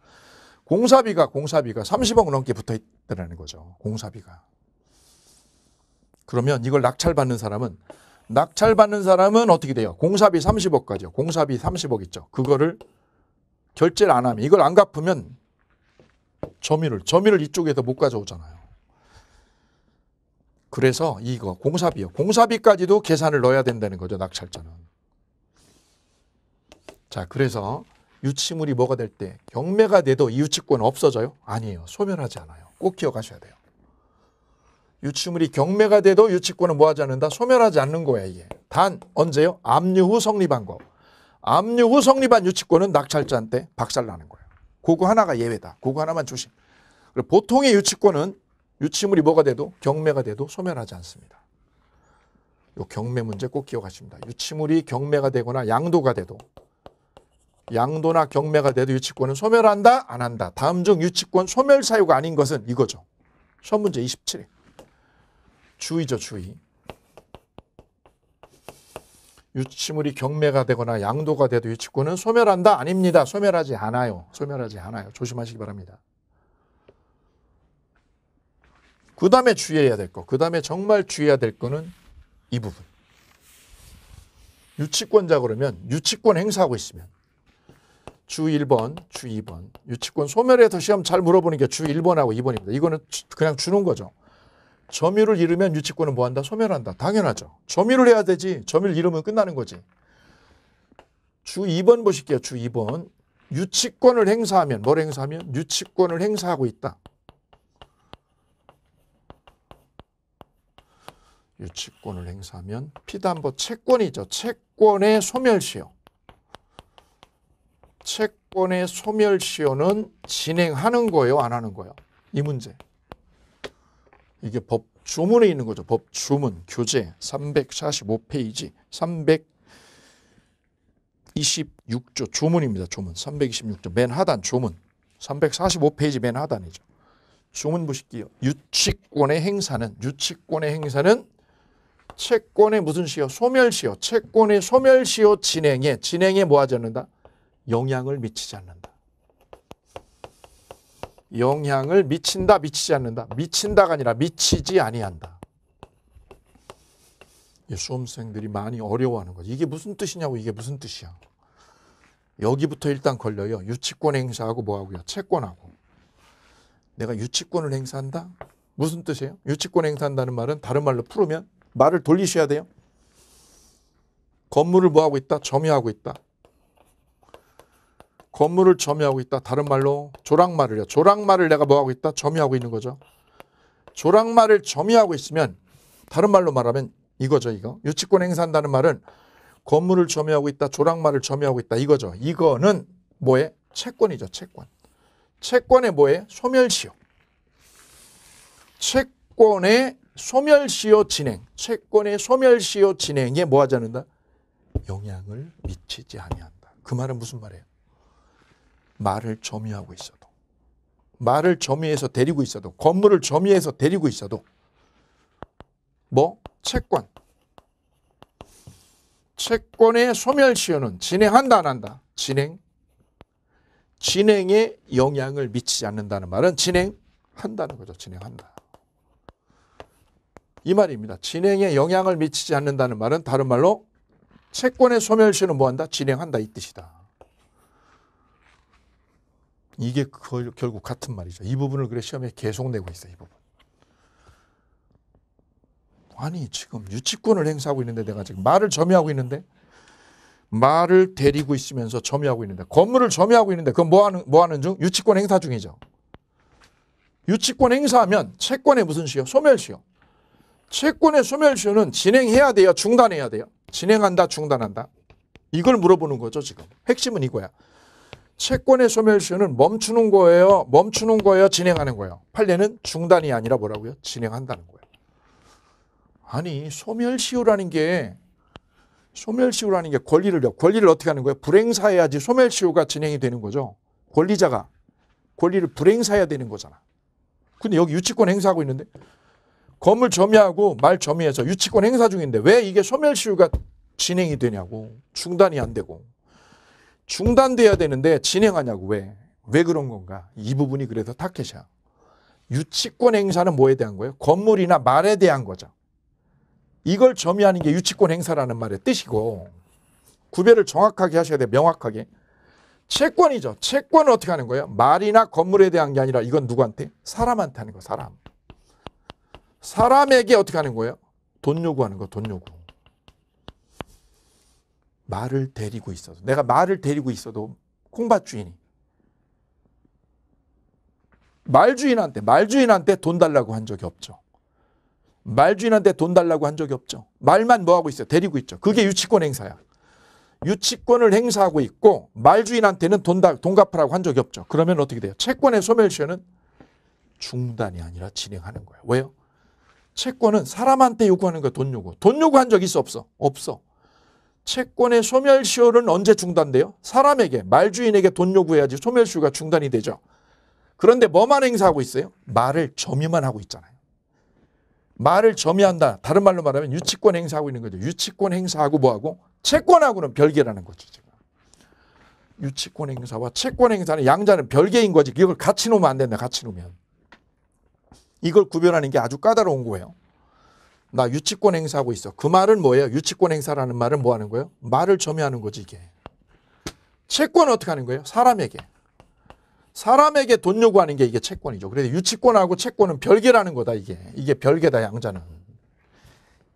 공사비가 공사비가 30억 넘게 붙어 있더라는 거죠. 공사비가. 그러면 이걸 낙찰받는 사람은 낙찰 받는 사람은 어떻게 돼요? 공사비 30억까지요. 공사비 30억 있죠. 그거를 결제를 안 하면 이걸 안 갚으면 점유를 점유를 이쪽에서 못 가져오잖아요. 그래서 이거 공사비요. 공사비까지도 계산을 넣어야 된다는 거죠. 낙찰자는. 자, 그래서 유치물이 뭐가 될 때 경매가 돼도 이유치권 없어져요? 아니에요. 소멸하지 않아요. 꼭 기억하셔야 돼요. 유치물이 경매가 돼도 유치권은 뭐하지 않는다? 소멸하지 않는 거예요. 이게. 단 언제요? 압류 후 성립한 거. 압류 후 성립한 유치권은 낙찰자한테 박살나는 거예 그거 하나가 예외다. 그거 하나만 조심. 그리고 보통의 유치권은 유치물이 뭐가 돼도 경매가 돼도 소멸하지 않습니다. 요 경매 문제 꼭 기억하십니다. 유치물이 경매가 되거나 양도가 돼도 양도나 경매가 돼도 유치권은 소멸한다 안 한다. 다음 중 유치권 소멸 사유가 아닌 것은 이거죠. 시 문제 27회. 주의죠, 주의. 유치물이 경매가 되거나 양도가 돼도 유치권은 소멸한다? 아닙니다. 소멸하지 않아요. 소멸하지 않아요. 조심하시기 바랍니다. 그 다음에 주의해야 될 거, 그 다음에 정말 주의해야 될 거는 이 부분. 유치권자 그러면 유치권 행사하고 있으면 주 1번, 주 2번. 유치권 소멸해서 시험 잘 물어보는 게 주 1번하고 2번입니다. 이거는 그냥 주는 거죠. 점유를 잃으면 유치권은 뭐한다? 소멸한다. 당연하죠. 점유를 해야 되지. 점유를 잃으면 끝나는 거지. 주 2번 보실게요. 주 2번. 유치권을 행사하면, 뭘 행사하면? 유치권을 행사하고 있다. 유치권을 행사하면 피담보 채권이죠. 채권의 소멸시효. 채권의 소멸시효는 진행하는 거예요? 안 하는 거예요? 이 문제. 이게 법 주문에 있는 거죠. 법 주문 교재 345페이지 326조 주문입니다. 주문 326조 맨 하단 주문 345페이지 맨 하단이죠. 주문 보실게요. 유치권의 행사는 유치권의 행사는 채권의 무슨 시요? 소멸시요. 채권의 소멸시요 진행에 진행에 뭐하지 않는다? 영향을 미치지 않는다. 영향을 미친다 미치지 않는다 미친다가 아니라 미치지 아니한다 수험생들이 많이 어려워하는 거죠 이게 무슨 뜻이냐고 이게 무슨 뜻이야 여기부터 일단 걸려요 유치권 행사하고 뭐하고요 채권하고 내가 유치권을 행사한다 무슨 뜻이에요 유치권 행사한다는 말은 다른 말로 풀으면 말을 돌리셔야 돼요 건물을 뭐하고 있다 점유하고 있다 건물을 점유하고 있다. 다른 말로 조랑말을요. 조랑말을 내가 뭐하고 있다? 점유하고 있는 거죠. 조랑말을 점유하고 있으면 다른 말로 말하면 이거죠. 이거. 유치권 행사한다는 말은 건물을 점유하고 있다. 조랑말을 점유하고 있다. 이거죠. 이거는 뭐에? 채권이죠. 채권. 채권에 뭐에? 소멸시효. 채권에 소멸시효 진행. 채권의 소멸시효 진행에 뭐 하지 않는다? 영향을 미치지 아니한다. 그 말은 무슨 말이에요? 말을 점유하고 있어도 말을 점유해서 데리고 있어도 건물을 점유해서 데리고 있어도 뭐 채권 채권의 소멸시효는 진행한다 안 한다 진행 진행에 영향을 미치지 않는다는 말은 진행한다는 거죠 진행한다 이 말입니다 진행에 영향을 미치지 않는다는 말은 다른 말로 채권의 소멸시효는 뭐한다 진행한다 이 뜻이다 이게 그, 결국 같은 말이죠. 이 부분을 그래 시험에 계속 내고 있어요. 이 부분. 아니 지금 유치권을 행사하고 있는데 내가 지금 말을 점유하고 있는데 말을 데리고 있으면서 점유하고 있는데 건물을 점유하고 있는데 그건 뭐 하는 뭐 하는 중 유치권 행사 중이죠. 유치권 행사하면 채권의 무슨 시효? 소멸시효. 채권의 소멸시효는 진행해야 돼요. 중단해야 돼요. 진행한다, 중단한다. 이걸 물어보는 거죠, 지금. 핵심은 이거야. 채권의 소멸시효는 멈추는 거예요. 멈추는 거예요. 진행하는 거예요. 판례는 중단이 아니라 뭐라고요? 진행한다는 거예요. 아니 소멸시효라는 게 소멸시효라는 게 권리를 권리를 어떻게 하는 거예요? 불행사해야지 소멸시효가 진행이 되는 거죠. 권리자가 권리를 불행사해야 되는 거잖아. 근데 여기 유치권 행사하고 있는데 건물 점유하고 말 점유해서 유치권 행사 중인데 왜 이게 소멸시효가 진행이 되냐고 중단이 안 되고 중단돼야 되는데 진행하냐고 왜? 왜 그런 건가? 이 부분이 그래서 타켓이야. 유치권 행사는 뭐에 대한 거예요? 건물이나 말에 대한 거죠. 이걸 점유하는 게 유치권 행사라는 말의 뜻이고 구별을 정확하게 하셔야 돼요. 명확하게. 채권이죠. 채권은 어떻게 하는 거예요? 말이나 건물에 대한 게 아니라 이건 누구한테? 사람한테 하는 거 사람. 사람에게 어떻게 하는 거예요? 돈 요구하는 거, 돈 요구. 말을 데리고 있어도 내가 말을 데리고 있어도 콩밭 주인이 말 주인한테 말 주인한테 돈 달라고 한 적이 없죠. 말 주인한테 돈 달라고 한 적이 없죠. 말만 뭐 하고 있어요? 데리고 있죠. 그게 유치권 행사야. 유치권을 행사하고 있고 말 주인한테는 돈, 다, 돈 갚으라고 한 적이 없죠. 그러면 어떻게 돼요? 채권의 소멸시효는 중단이 아니라 진행하는 거예요. 왜요? 채권은 사람한테 요구하는 거야. 돈 요구. 돈 요구한 적 있어 없어? 없어. 채권의 소멸시효는 언제 중단돼요? 사람에게, 말주인에게 돈 요구해야지 소멸시효가 중단이 되죠. 그런데 뭐만 행사하고 있어요? 말을 점유만 하고 있잖아요. 말을 점유한다. 다른 말로 말하면 유치권 행사하고 있는 거죠. 유치권 행사하고 뭐하고? 채권하고는 별개라는 거죠. 지금. 유치권 행사와 채권 행사는 양자는 별개인 거지. 이걸 같이 놓으면 안 된다. 같이 놓으면. 이걸 구별하는 게 아주 까다로운 거예요. 나 유치권 행사하고 있어. 그 말은 뭐예요? 유치권 행사라는 말은 뭐 하는 거예요? 말을 점유하는 거지 이게. 채권 은 어떻게 하는 거예요? 사람에게. 사람에게 돈 요구하는 게 이게 채권이죠. 그래서 유치권하고 채권은 별개라는 거다 이게. 이게 별개다 양자는.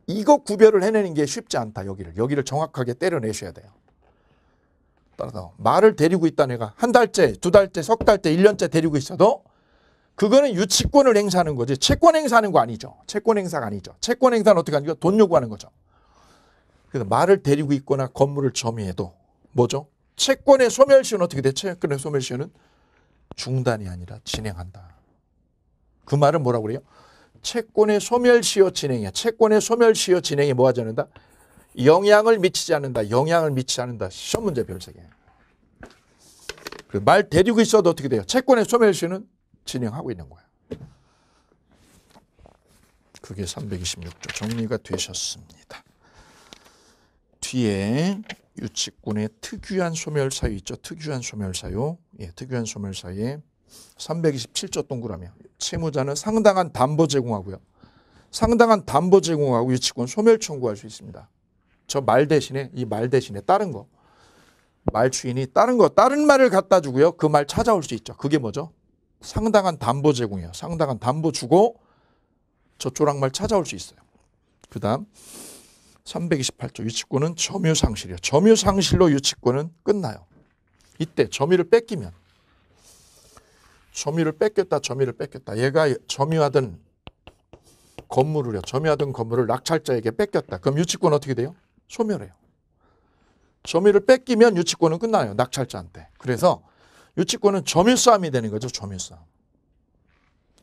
이거 구별을 해내는 게 쉽지 않다 여기를. 여기를 정확하게 때려내셔야 돼요. 따라서 말을 데리고 있다 내가 한 달째, 두 달째, 석 달째, 일년째 데리고 있어도 그거는 유치권을 행사하는 거지 채권 행사하는 거 아니죠. 채권 행사가 아니죠. 채권 행사는 어떻게 하는 거돈 요구하는 거죠. 그래서 말을 데리고 있거나 건물을 점유해도 뭐죠? 채권의 소멸시효는 어떻게 돼? 채권의 소멸시효는 중단이 아니라 진행한다. 그 말은 뭐라고 그래요? 채권의 소멸시효 진행에 채권의 소멸시효 진행에 뭐 하지 않는다? 영향을 미치지 않는다. 영향을 미치지 않는다. 시험 문제 별세개. 말 데리고 있어도 어떻게 돼요? 채권의 소멸시효는 진행하고 있는 거야 그게 326조 정리가 되셨습니다. 뒤에 유치꾼의 특유한 소멸사유 있죠. 특유한 소멸사유. 예, 특유한 소멸사유에 327조 동그라미. 채무자는 상당한 담보 제공하고요. 상당한 담보 제공하고 유치권 소멸 청구할 수 있습니다. 저 말 대신에 이 말 대신에 다른 거. 말 주인이 다른 거 다른 말을 갖다 주고요. 그 말 찾아올 수 있죠. 그게 뭐죠? 상당한 담보 제공이에요. 상당한 담보 주고 저조랑말 찾아올 수 있어요. 그 다음 328조 유치권은 점유상실이에요. 점유상실로 유치권은 끝나요. 이때 점유를 뺏기면 점유를 뺏겼다 점유를 뺏겼다 얘가 점유하던 건물을 점유하던 건물을 낙찰자에게 뺏겼다 그럼 유치권 어떻게 돼요? 소멸해요 점유를 뺏기면 유치권은 끝나요 낙찰자한테 그래서 유치권은 점유싸움이 되는 거죠. 점유싸움.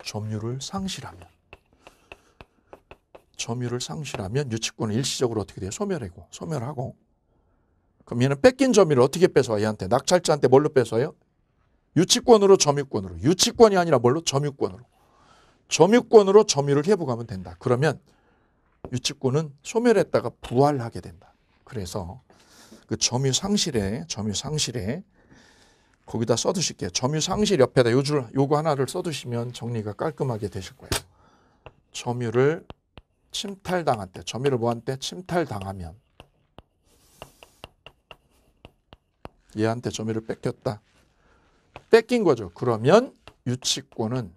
점유를 상실하면. 점유를 상실하면 유치권은 일시적으로 어떻게 돼요? 소멸하고, 소멸하고. 그럼 얘는 뺏긴 점유를 어떻게 뺏어? 얘한테 낙찰자한테 뭘로 뺏어요? 유치권으로 점유권으로. 유치권이 아니라 뭘로? 점유권으로. 점유권으로 점유를 회복하면 된다. 그러면 유치권은 소멸했다가 부활하게 된다. 그래서 그 점유 상실에, 점유 상실에 거기다 써두실게요. 점유상실 옆에다 요 줄, 요거 하나를 써두시면 정리가 깔끔하게 되실 거예요. 점유를 침탈당한 때, 점유를 뭐한 때? 침탈당하면. 얘한테 점유를 뺏겼다. 뺏긴 거죠. 그러면 유치권은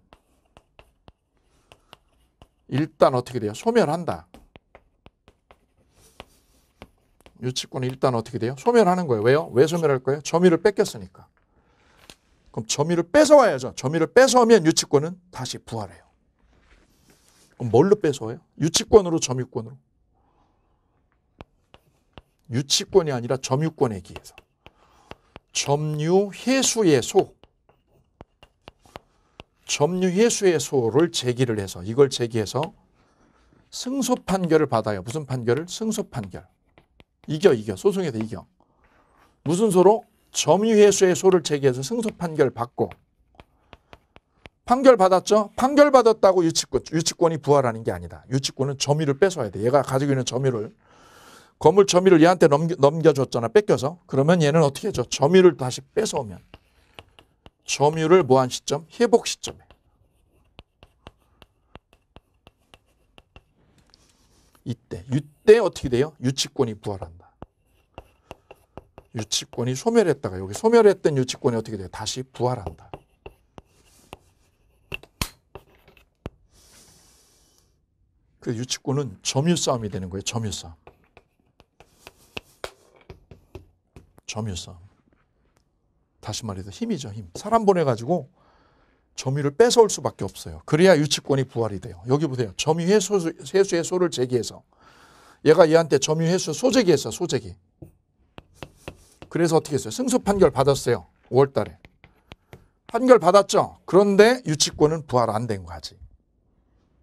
일단 어떻게 돼요? 소멸한다. 유치권은 일단 어떻게 돼요? 소멸하는 거예요. 왜요? 왜 소멸할 거예요? 점유를 뺏겼으니까. 그럼 점유를 뺏어와야죠. 점유를 뺏어오면 유치권은 다시 부활해요. 그럼 뭘로 뺏어와요? 유치권으로 점유권으로. 유치권이 아니라 점유권에 기해서. 점유 회수의 소. 점유 회수의 소를 제기를 해서 이걸 제기해서 승소 판결을 받아요. 무슨 판결을? 승소 판결. 이겨 이겨. 소송에서 이겨. 무슨 소로? 점유회수의 소를 제기해서 승소 판결 받고 판결 받았죠? 판결 받았다고 유치권, 유치권이 부활하는 게 아니다. 유치권은 점유를 뺏어야 돼. 얘가 가지고 있는 점유를. 건물 점유를 얘한테 넘겨, 넘겨줬잖아. 뺏겨서. 그러면 얘는 어떻게 해줘? 점유를 다시 뺏어오면. 점유를 무한 시점? 회복 시점에. 이때. 이때 어떻게 돼요? 유치권이 부활한다. 유치권이 소멸했다가 여기 소멸했던 유치권이 어떻게 돼요? 다시 부활한다. 그 유치권은 점유 싸움이 되는 거예요. 점유 싸움. 점유 싸움. 다시 말해서 힘이죠. 힘. 사람 보내가지고 점유를 뺏어올 수밖에 없어요. 그래야 유치권이 부활이 돼요. 여기 보세요. 점유 해수, 해수의 소를 제기해서 얘가 얘한테 점유 해수 소제기했어. 소제기. 그래서 어떻게 했어요? 승소 판결 받았어요. 5월 달에. 판결 받았죠. 그런데 유치권은 부활 안 된 거지.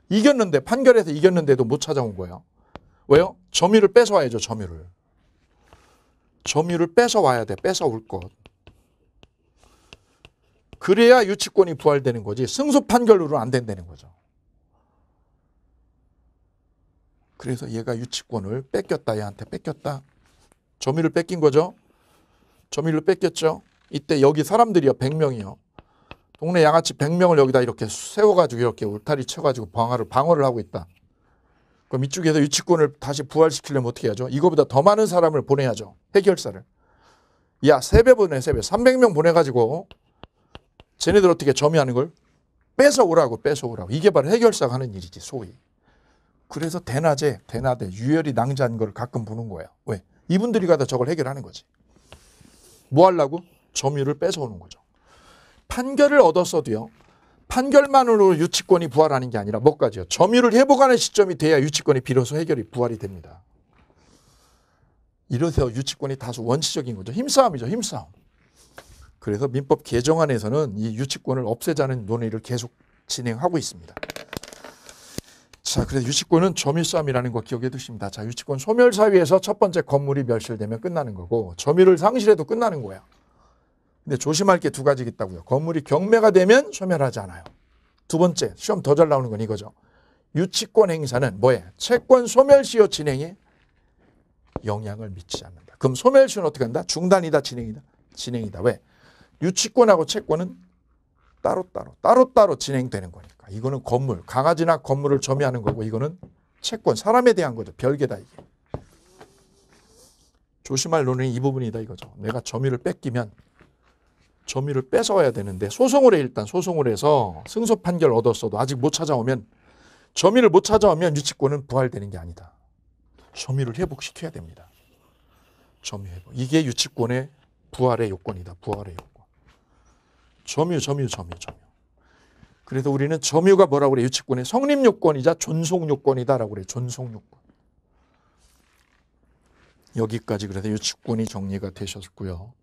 이겼는데 판결에서 이겼는데도 못 찾아온 거예요. 왜요? 점유를 뺏어 와야죠. 점유를. 점유를 뺏어 와야 돼. 뺏어 올 것. 그래야 유치권이 부활되는 거지. 승소 판결로는 안 된다는 거죠. 그래서 얘가 유치권을 뺏겼다. 얘한테 뺏겼다. 점유를 뺏긴 거죠. 점일로 뺏겼죠. 이때 여기 사람들이요. 100명이요. 동네 양아치 100명을 여기다 이렇게 세워가지고 이렇게 울타리 쳐가지고 방어를, 방어를 하고 있다. 그럼 이쪽에서 유치권을 다시 부활시키려면 어떻게 해야죠? 이거보다 더 많은 사람을 보내야죠. 해결사를. 야, 세 배 보내, 세배 300명 보내가지고 쟤네들 어떻게 점유하는 걸? 뺏어 오라고, 뺏어 오라고. 이게 바로 해결사가 하는 일이지, 소위. 그래서 대낮에, 대낮에 유혈이 낭자한 걸 가끔 보는 거예요. 왜? 이분들이 가다 저걸 해결하는 거지. 뭐 하려고? 점유를 뺏어오는 거죠. 판결을 얻었어도요. 판결만으로 유치권이 부활하는 게 아니라 뭐까지요? 점유를 회복하는 시점이 돼야 유치권이 비로소 해결이 부활이 됩니다. 이래서 유치권이 다소 원칙적인 거죠. 힘싸움이죠. 힘싸움. 그래서 민법 개정안에서는 이 유치권을 없애자는 논의를 계속 진행하고 있습니다. 자, 그래 유치권은 점유 싸움이라는 거 기억해 두십니다. 자, 유치권 소멸 사유에서 첫 번째 건물이 멸실되면 끝나는 거고 점유를 상실해도 끝나는 거예요 근데 조심할 게 두 가지가 있다고요. 건물이 경매가 되면 소멸하지 않아요. 두 번째, 시험 더 잘 나오는 건 이거죠. 유치권 행사는 뭐예요 채권 소멸 시효 진행에 영향을 미치지 않는다. 그럼 소멸 시효는 어떻게 한다? 중단이다, 진행이다. 진행이다. 왜? 유치권하고 채권은 따로따로 따로따로 따로 진행되는 거니까. 이거는 건물, 강아지나 건물을 점유하는 거고 이거는 채권, 사람에 대한 거죠. 별개다 이게. 조심할 논의는 이 부분이다 이거죠. 내가 점유를 뺏기면 점유를 뺏어와야 되는데 소송을 해 일단 소송을 해서 승소 판결 얻었어도 아직 못 찾아오면 점유를 못 찾아오면 유치권은 부활되는 게 아니다. 점유를 회복시켜야 됩니다. 점유 회복. 이게 유치권의 부활의 요건이다. 부활의 요건. 점유, 점유, 점유, 점유. 그래서 우리는 점유가 뭐라고 그래? 유치권에 성립 요건이자 존속 요건이다라고 그래. 존속 요건. 여기까지 그래서 유치권이 정리가 되셨고요.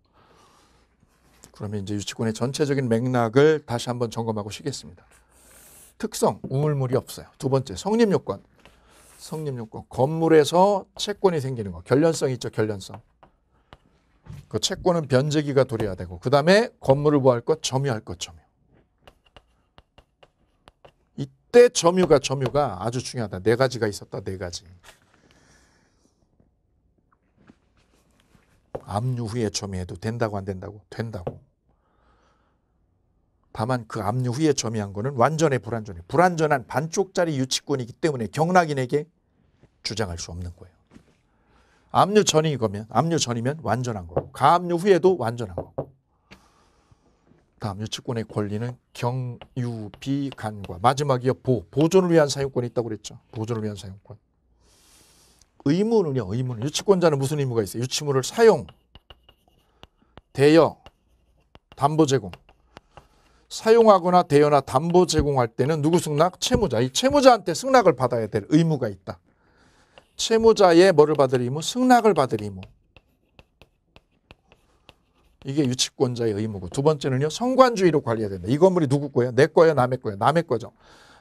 그러면 이제 유치권의 전체적인 맥락을 다시 한번 점검하고 쉬겠습니다. 특성, 우물물이 없어요. 두 번째, 성립 요건. 성립 요건. 건물에서 채권이 생기는 거. 결련성 있죠, 결련성. 그 채권은 변제기가 도래야 되고, 그 다음에 건물을 보할 것, 점유할 것, 점유. 그때 점유가 점유가 아주 중요하다. 네 가지가 있었다. 네 가지. 압류 후에 점유해도 된다고 안 된다고? 된다고. 다만 그 압류 후에 점유한 거는 완전히 불완전해. 불완전한 반쪽짜리 유치권이기 때문에 경락인에게 주장할 수 없는 거예요. 압류 전이거면 압류 전이면 완전한 거고 가압류 후에도 완전한 거고 다음 유치권의 권리는 경유비간과 마지막이요 보 보존을 위한 사용권이 있다고 그랬죠. 보존을 위한 사용권. 의무는요. 의무는 유치권자는 무슨 의무가 있어요? 유치물을 사용, 대여, 담보 제공. 사용하거나 대여나 담보 제공할 때는 누구 승낙? 채무자. 이 채무자한테 승낙을 받아야 될 의무가 있다. 채무자의 뭐를 받을 의무? 승낙을 받을 의무. 이게 유치권자의 의무고 두 번째는요 성관주의로 관리해야 된다. 이 건물이 누구 거야? 내 거야, 남의 거야, 남의 거죠.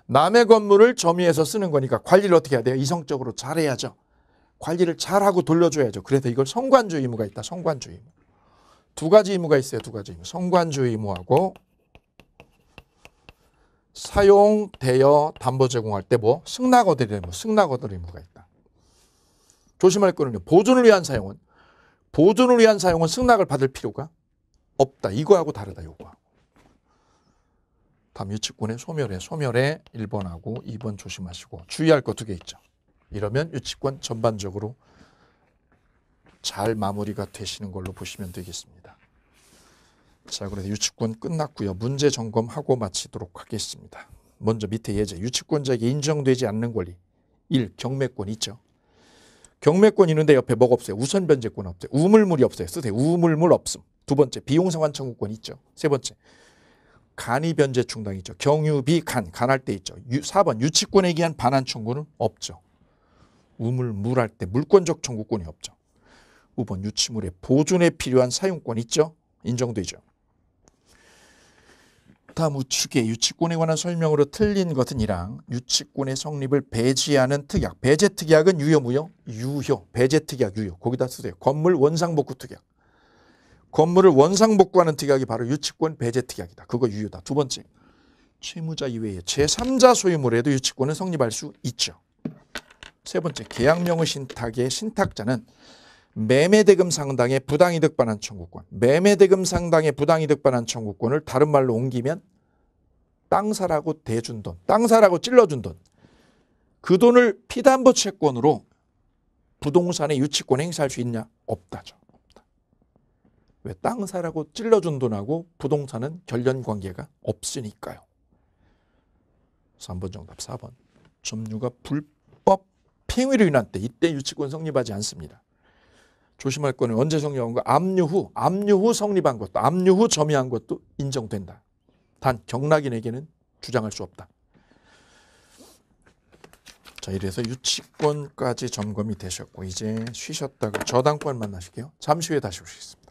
남의 건물을 점유해서 쓰는 거니까 관리를 어떻게 해야 돼요? 이성적으로 잘해야죠. 관리를 잘하고 돌려줘야죠. 그래서 이걸 성관주의 의무가 있다. 성관주의 의무. 두 가지 의무가 있어요. 두 가지 의무. 성관주의 의무하고 사용, 대여, 담보 제공할 때 뭐? 승낙어들 의무, 승낙어들 의무가 있다. 조심할 거는요. 보존을 위한 사용은 보존을 위한 사용은 승낙을 받을 필요가 없다. 이거하고 다르다. 이거하고 다음 유치권의 소멸에 소멸에 1번하고 2번 조심하시고 주의할 거 두 개 있죠. 이러면 유치권 전반적으로 잘 마무리가 되시는 걸로 보시면 되겠습니다. 자, 그래서 유치권 끝났고요. 문제 점검하고 마치도록 하겠습니다. 먼저 밑에 예제, 유치권자에게 인정되지 않는 권리. 1. 경매권 있죠. 경매권 있는데 옆에 뭐가 없어요? 우선 변제권 없어요. 우물물이 없어요. 쓰세요. 우물물 없음. 두 번째 비용상환 청구권 있죠. 세 번째 간이 변제 충당이죠. 경유비 간, 간할 때 있죠. 유, 4번 유치권에 기한 반환 청구는 없죠. 우물, 물할 때 물권적 청구권이 없죠. 5번 유치물의 보존에 필요한 사용권 있죠. 인정되죠. 다음 우측에 유치권에 관한 설명으로 틀린 것은 이랑 유치권의 성립을 배제하는 특약. 배제 특약은 유효 무효? 유효. 배제 특약 유효. 거기다 쓰세요. 건물 원상복구 특약. 건물을 원상복구하는 특약이 바로 유치권 배제 특약이다. 그거 유효다. 두 번째, 채무자 이외에 제3자 소유물에도 유치권은 성립할 수 있죠. 세 번째, 계약명의 신탁의 신탁자는 매매대금 상당의 부당이득 반환 청구권, 매매대금 상당의 부당이득 반환 청구권을 다른 말로 옮기면 땅 사라고 대준 돈, 땅 사라고 찔러준 돈, 그 돈을 피담보 채권으로 부동산의 유치권 행사할 수 있냐? 없다죠. 왜땅 사라고 찔러준 돈하고 부동산은 결연 관계가 없으니까요. 3번 정답 4번. 점유가 불법 행위로 인한 때 이때 유치권 성립하지 않습니다. 조심할 거는 언제 성립한 거? 압류 후, 압류 후 성립한 것도, 압류 후 점유한 것도 인정된다. 단 경락인에게는 주장할 수 없다. 자, 이래서 유치권까지 점검이 되셨고 이제 쉬셨다가 저당권 만나실게요. 잠시 후에 다시 오시겠습니다.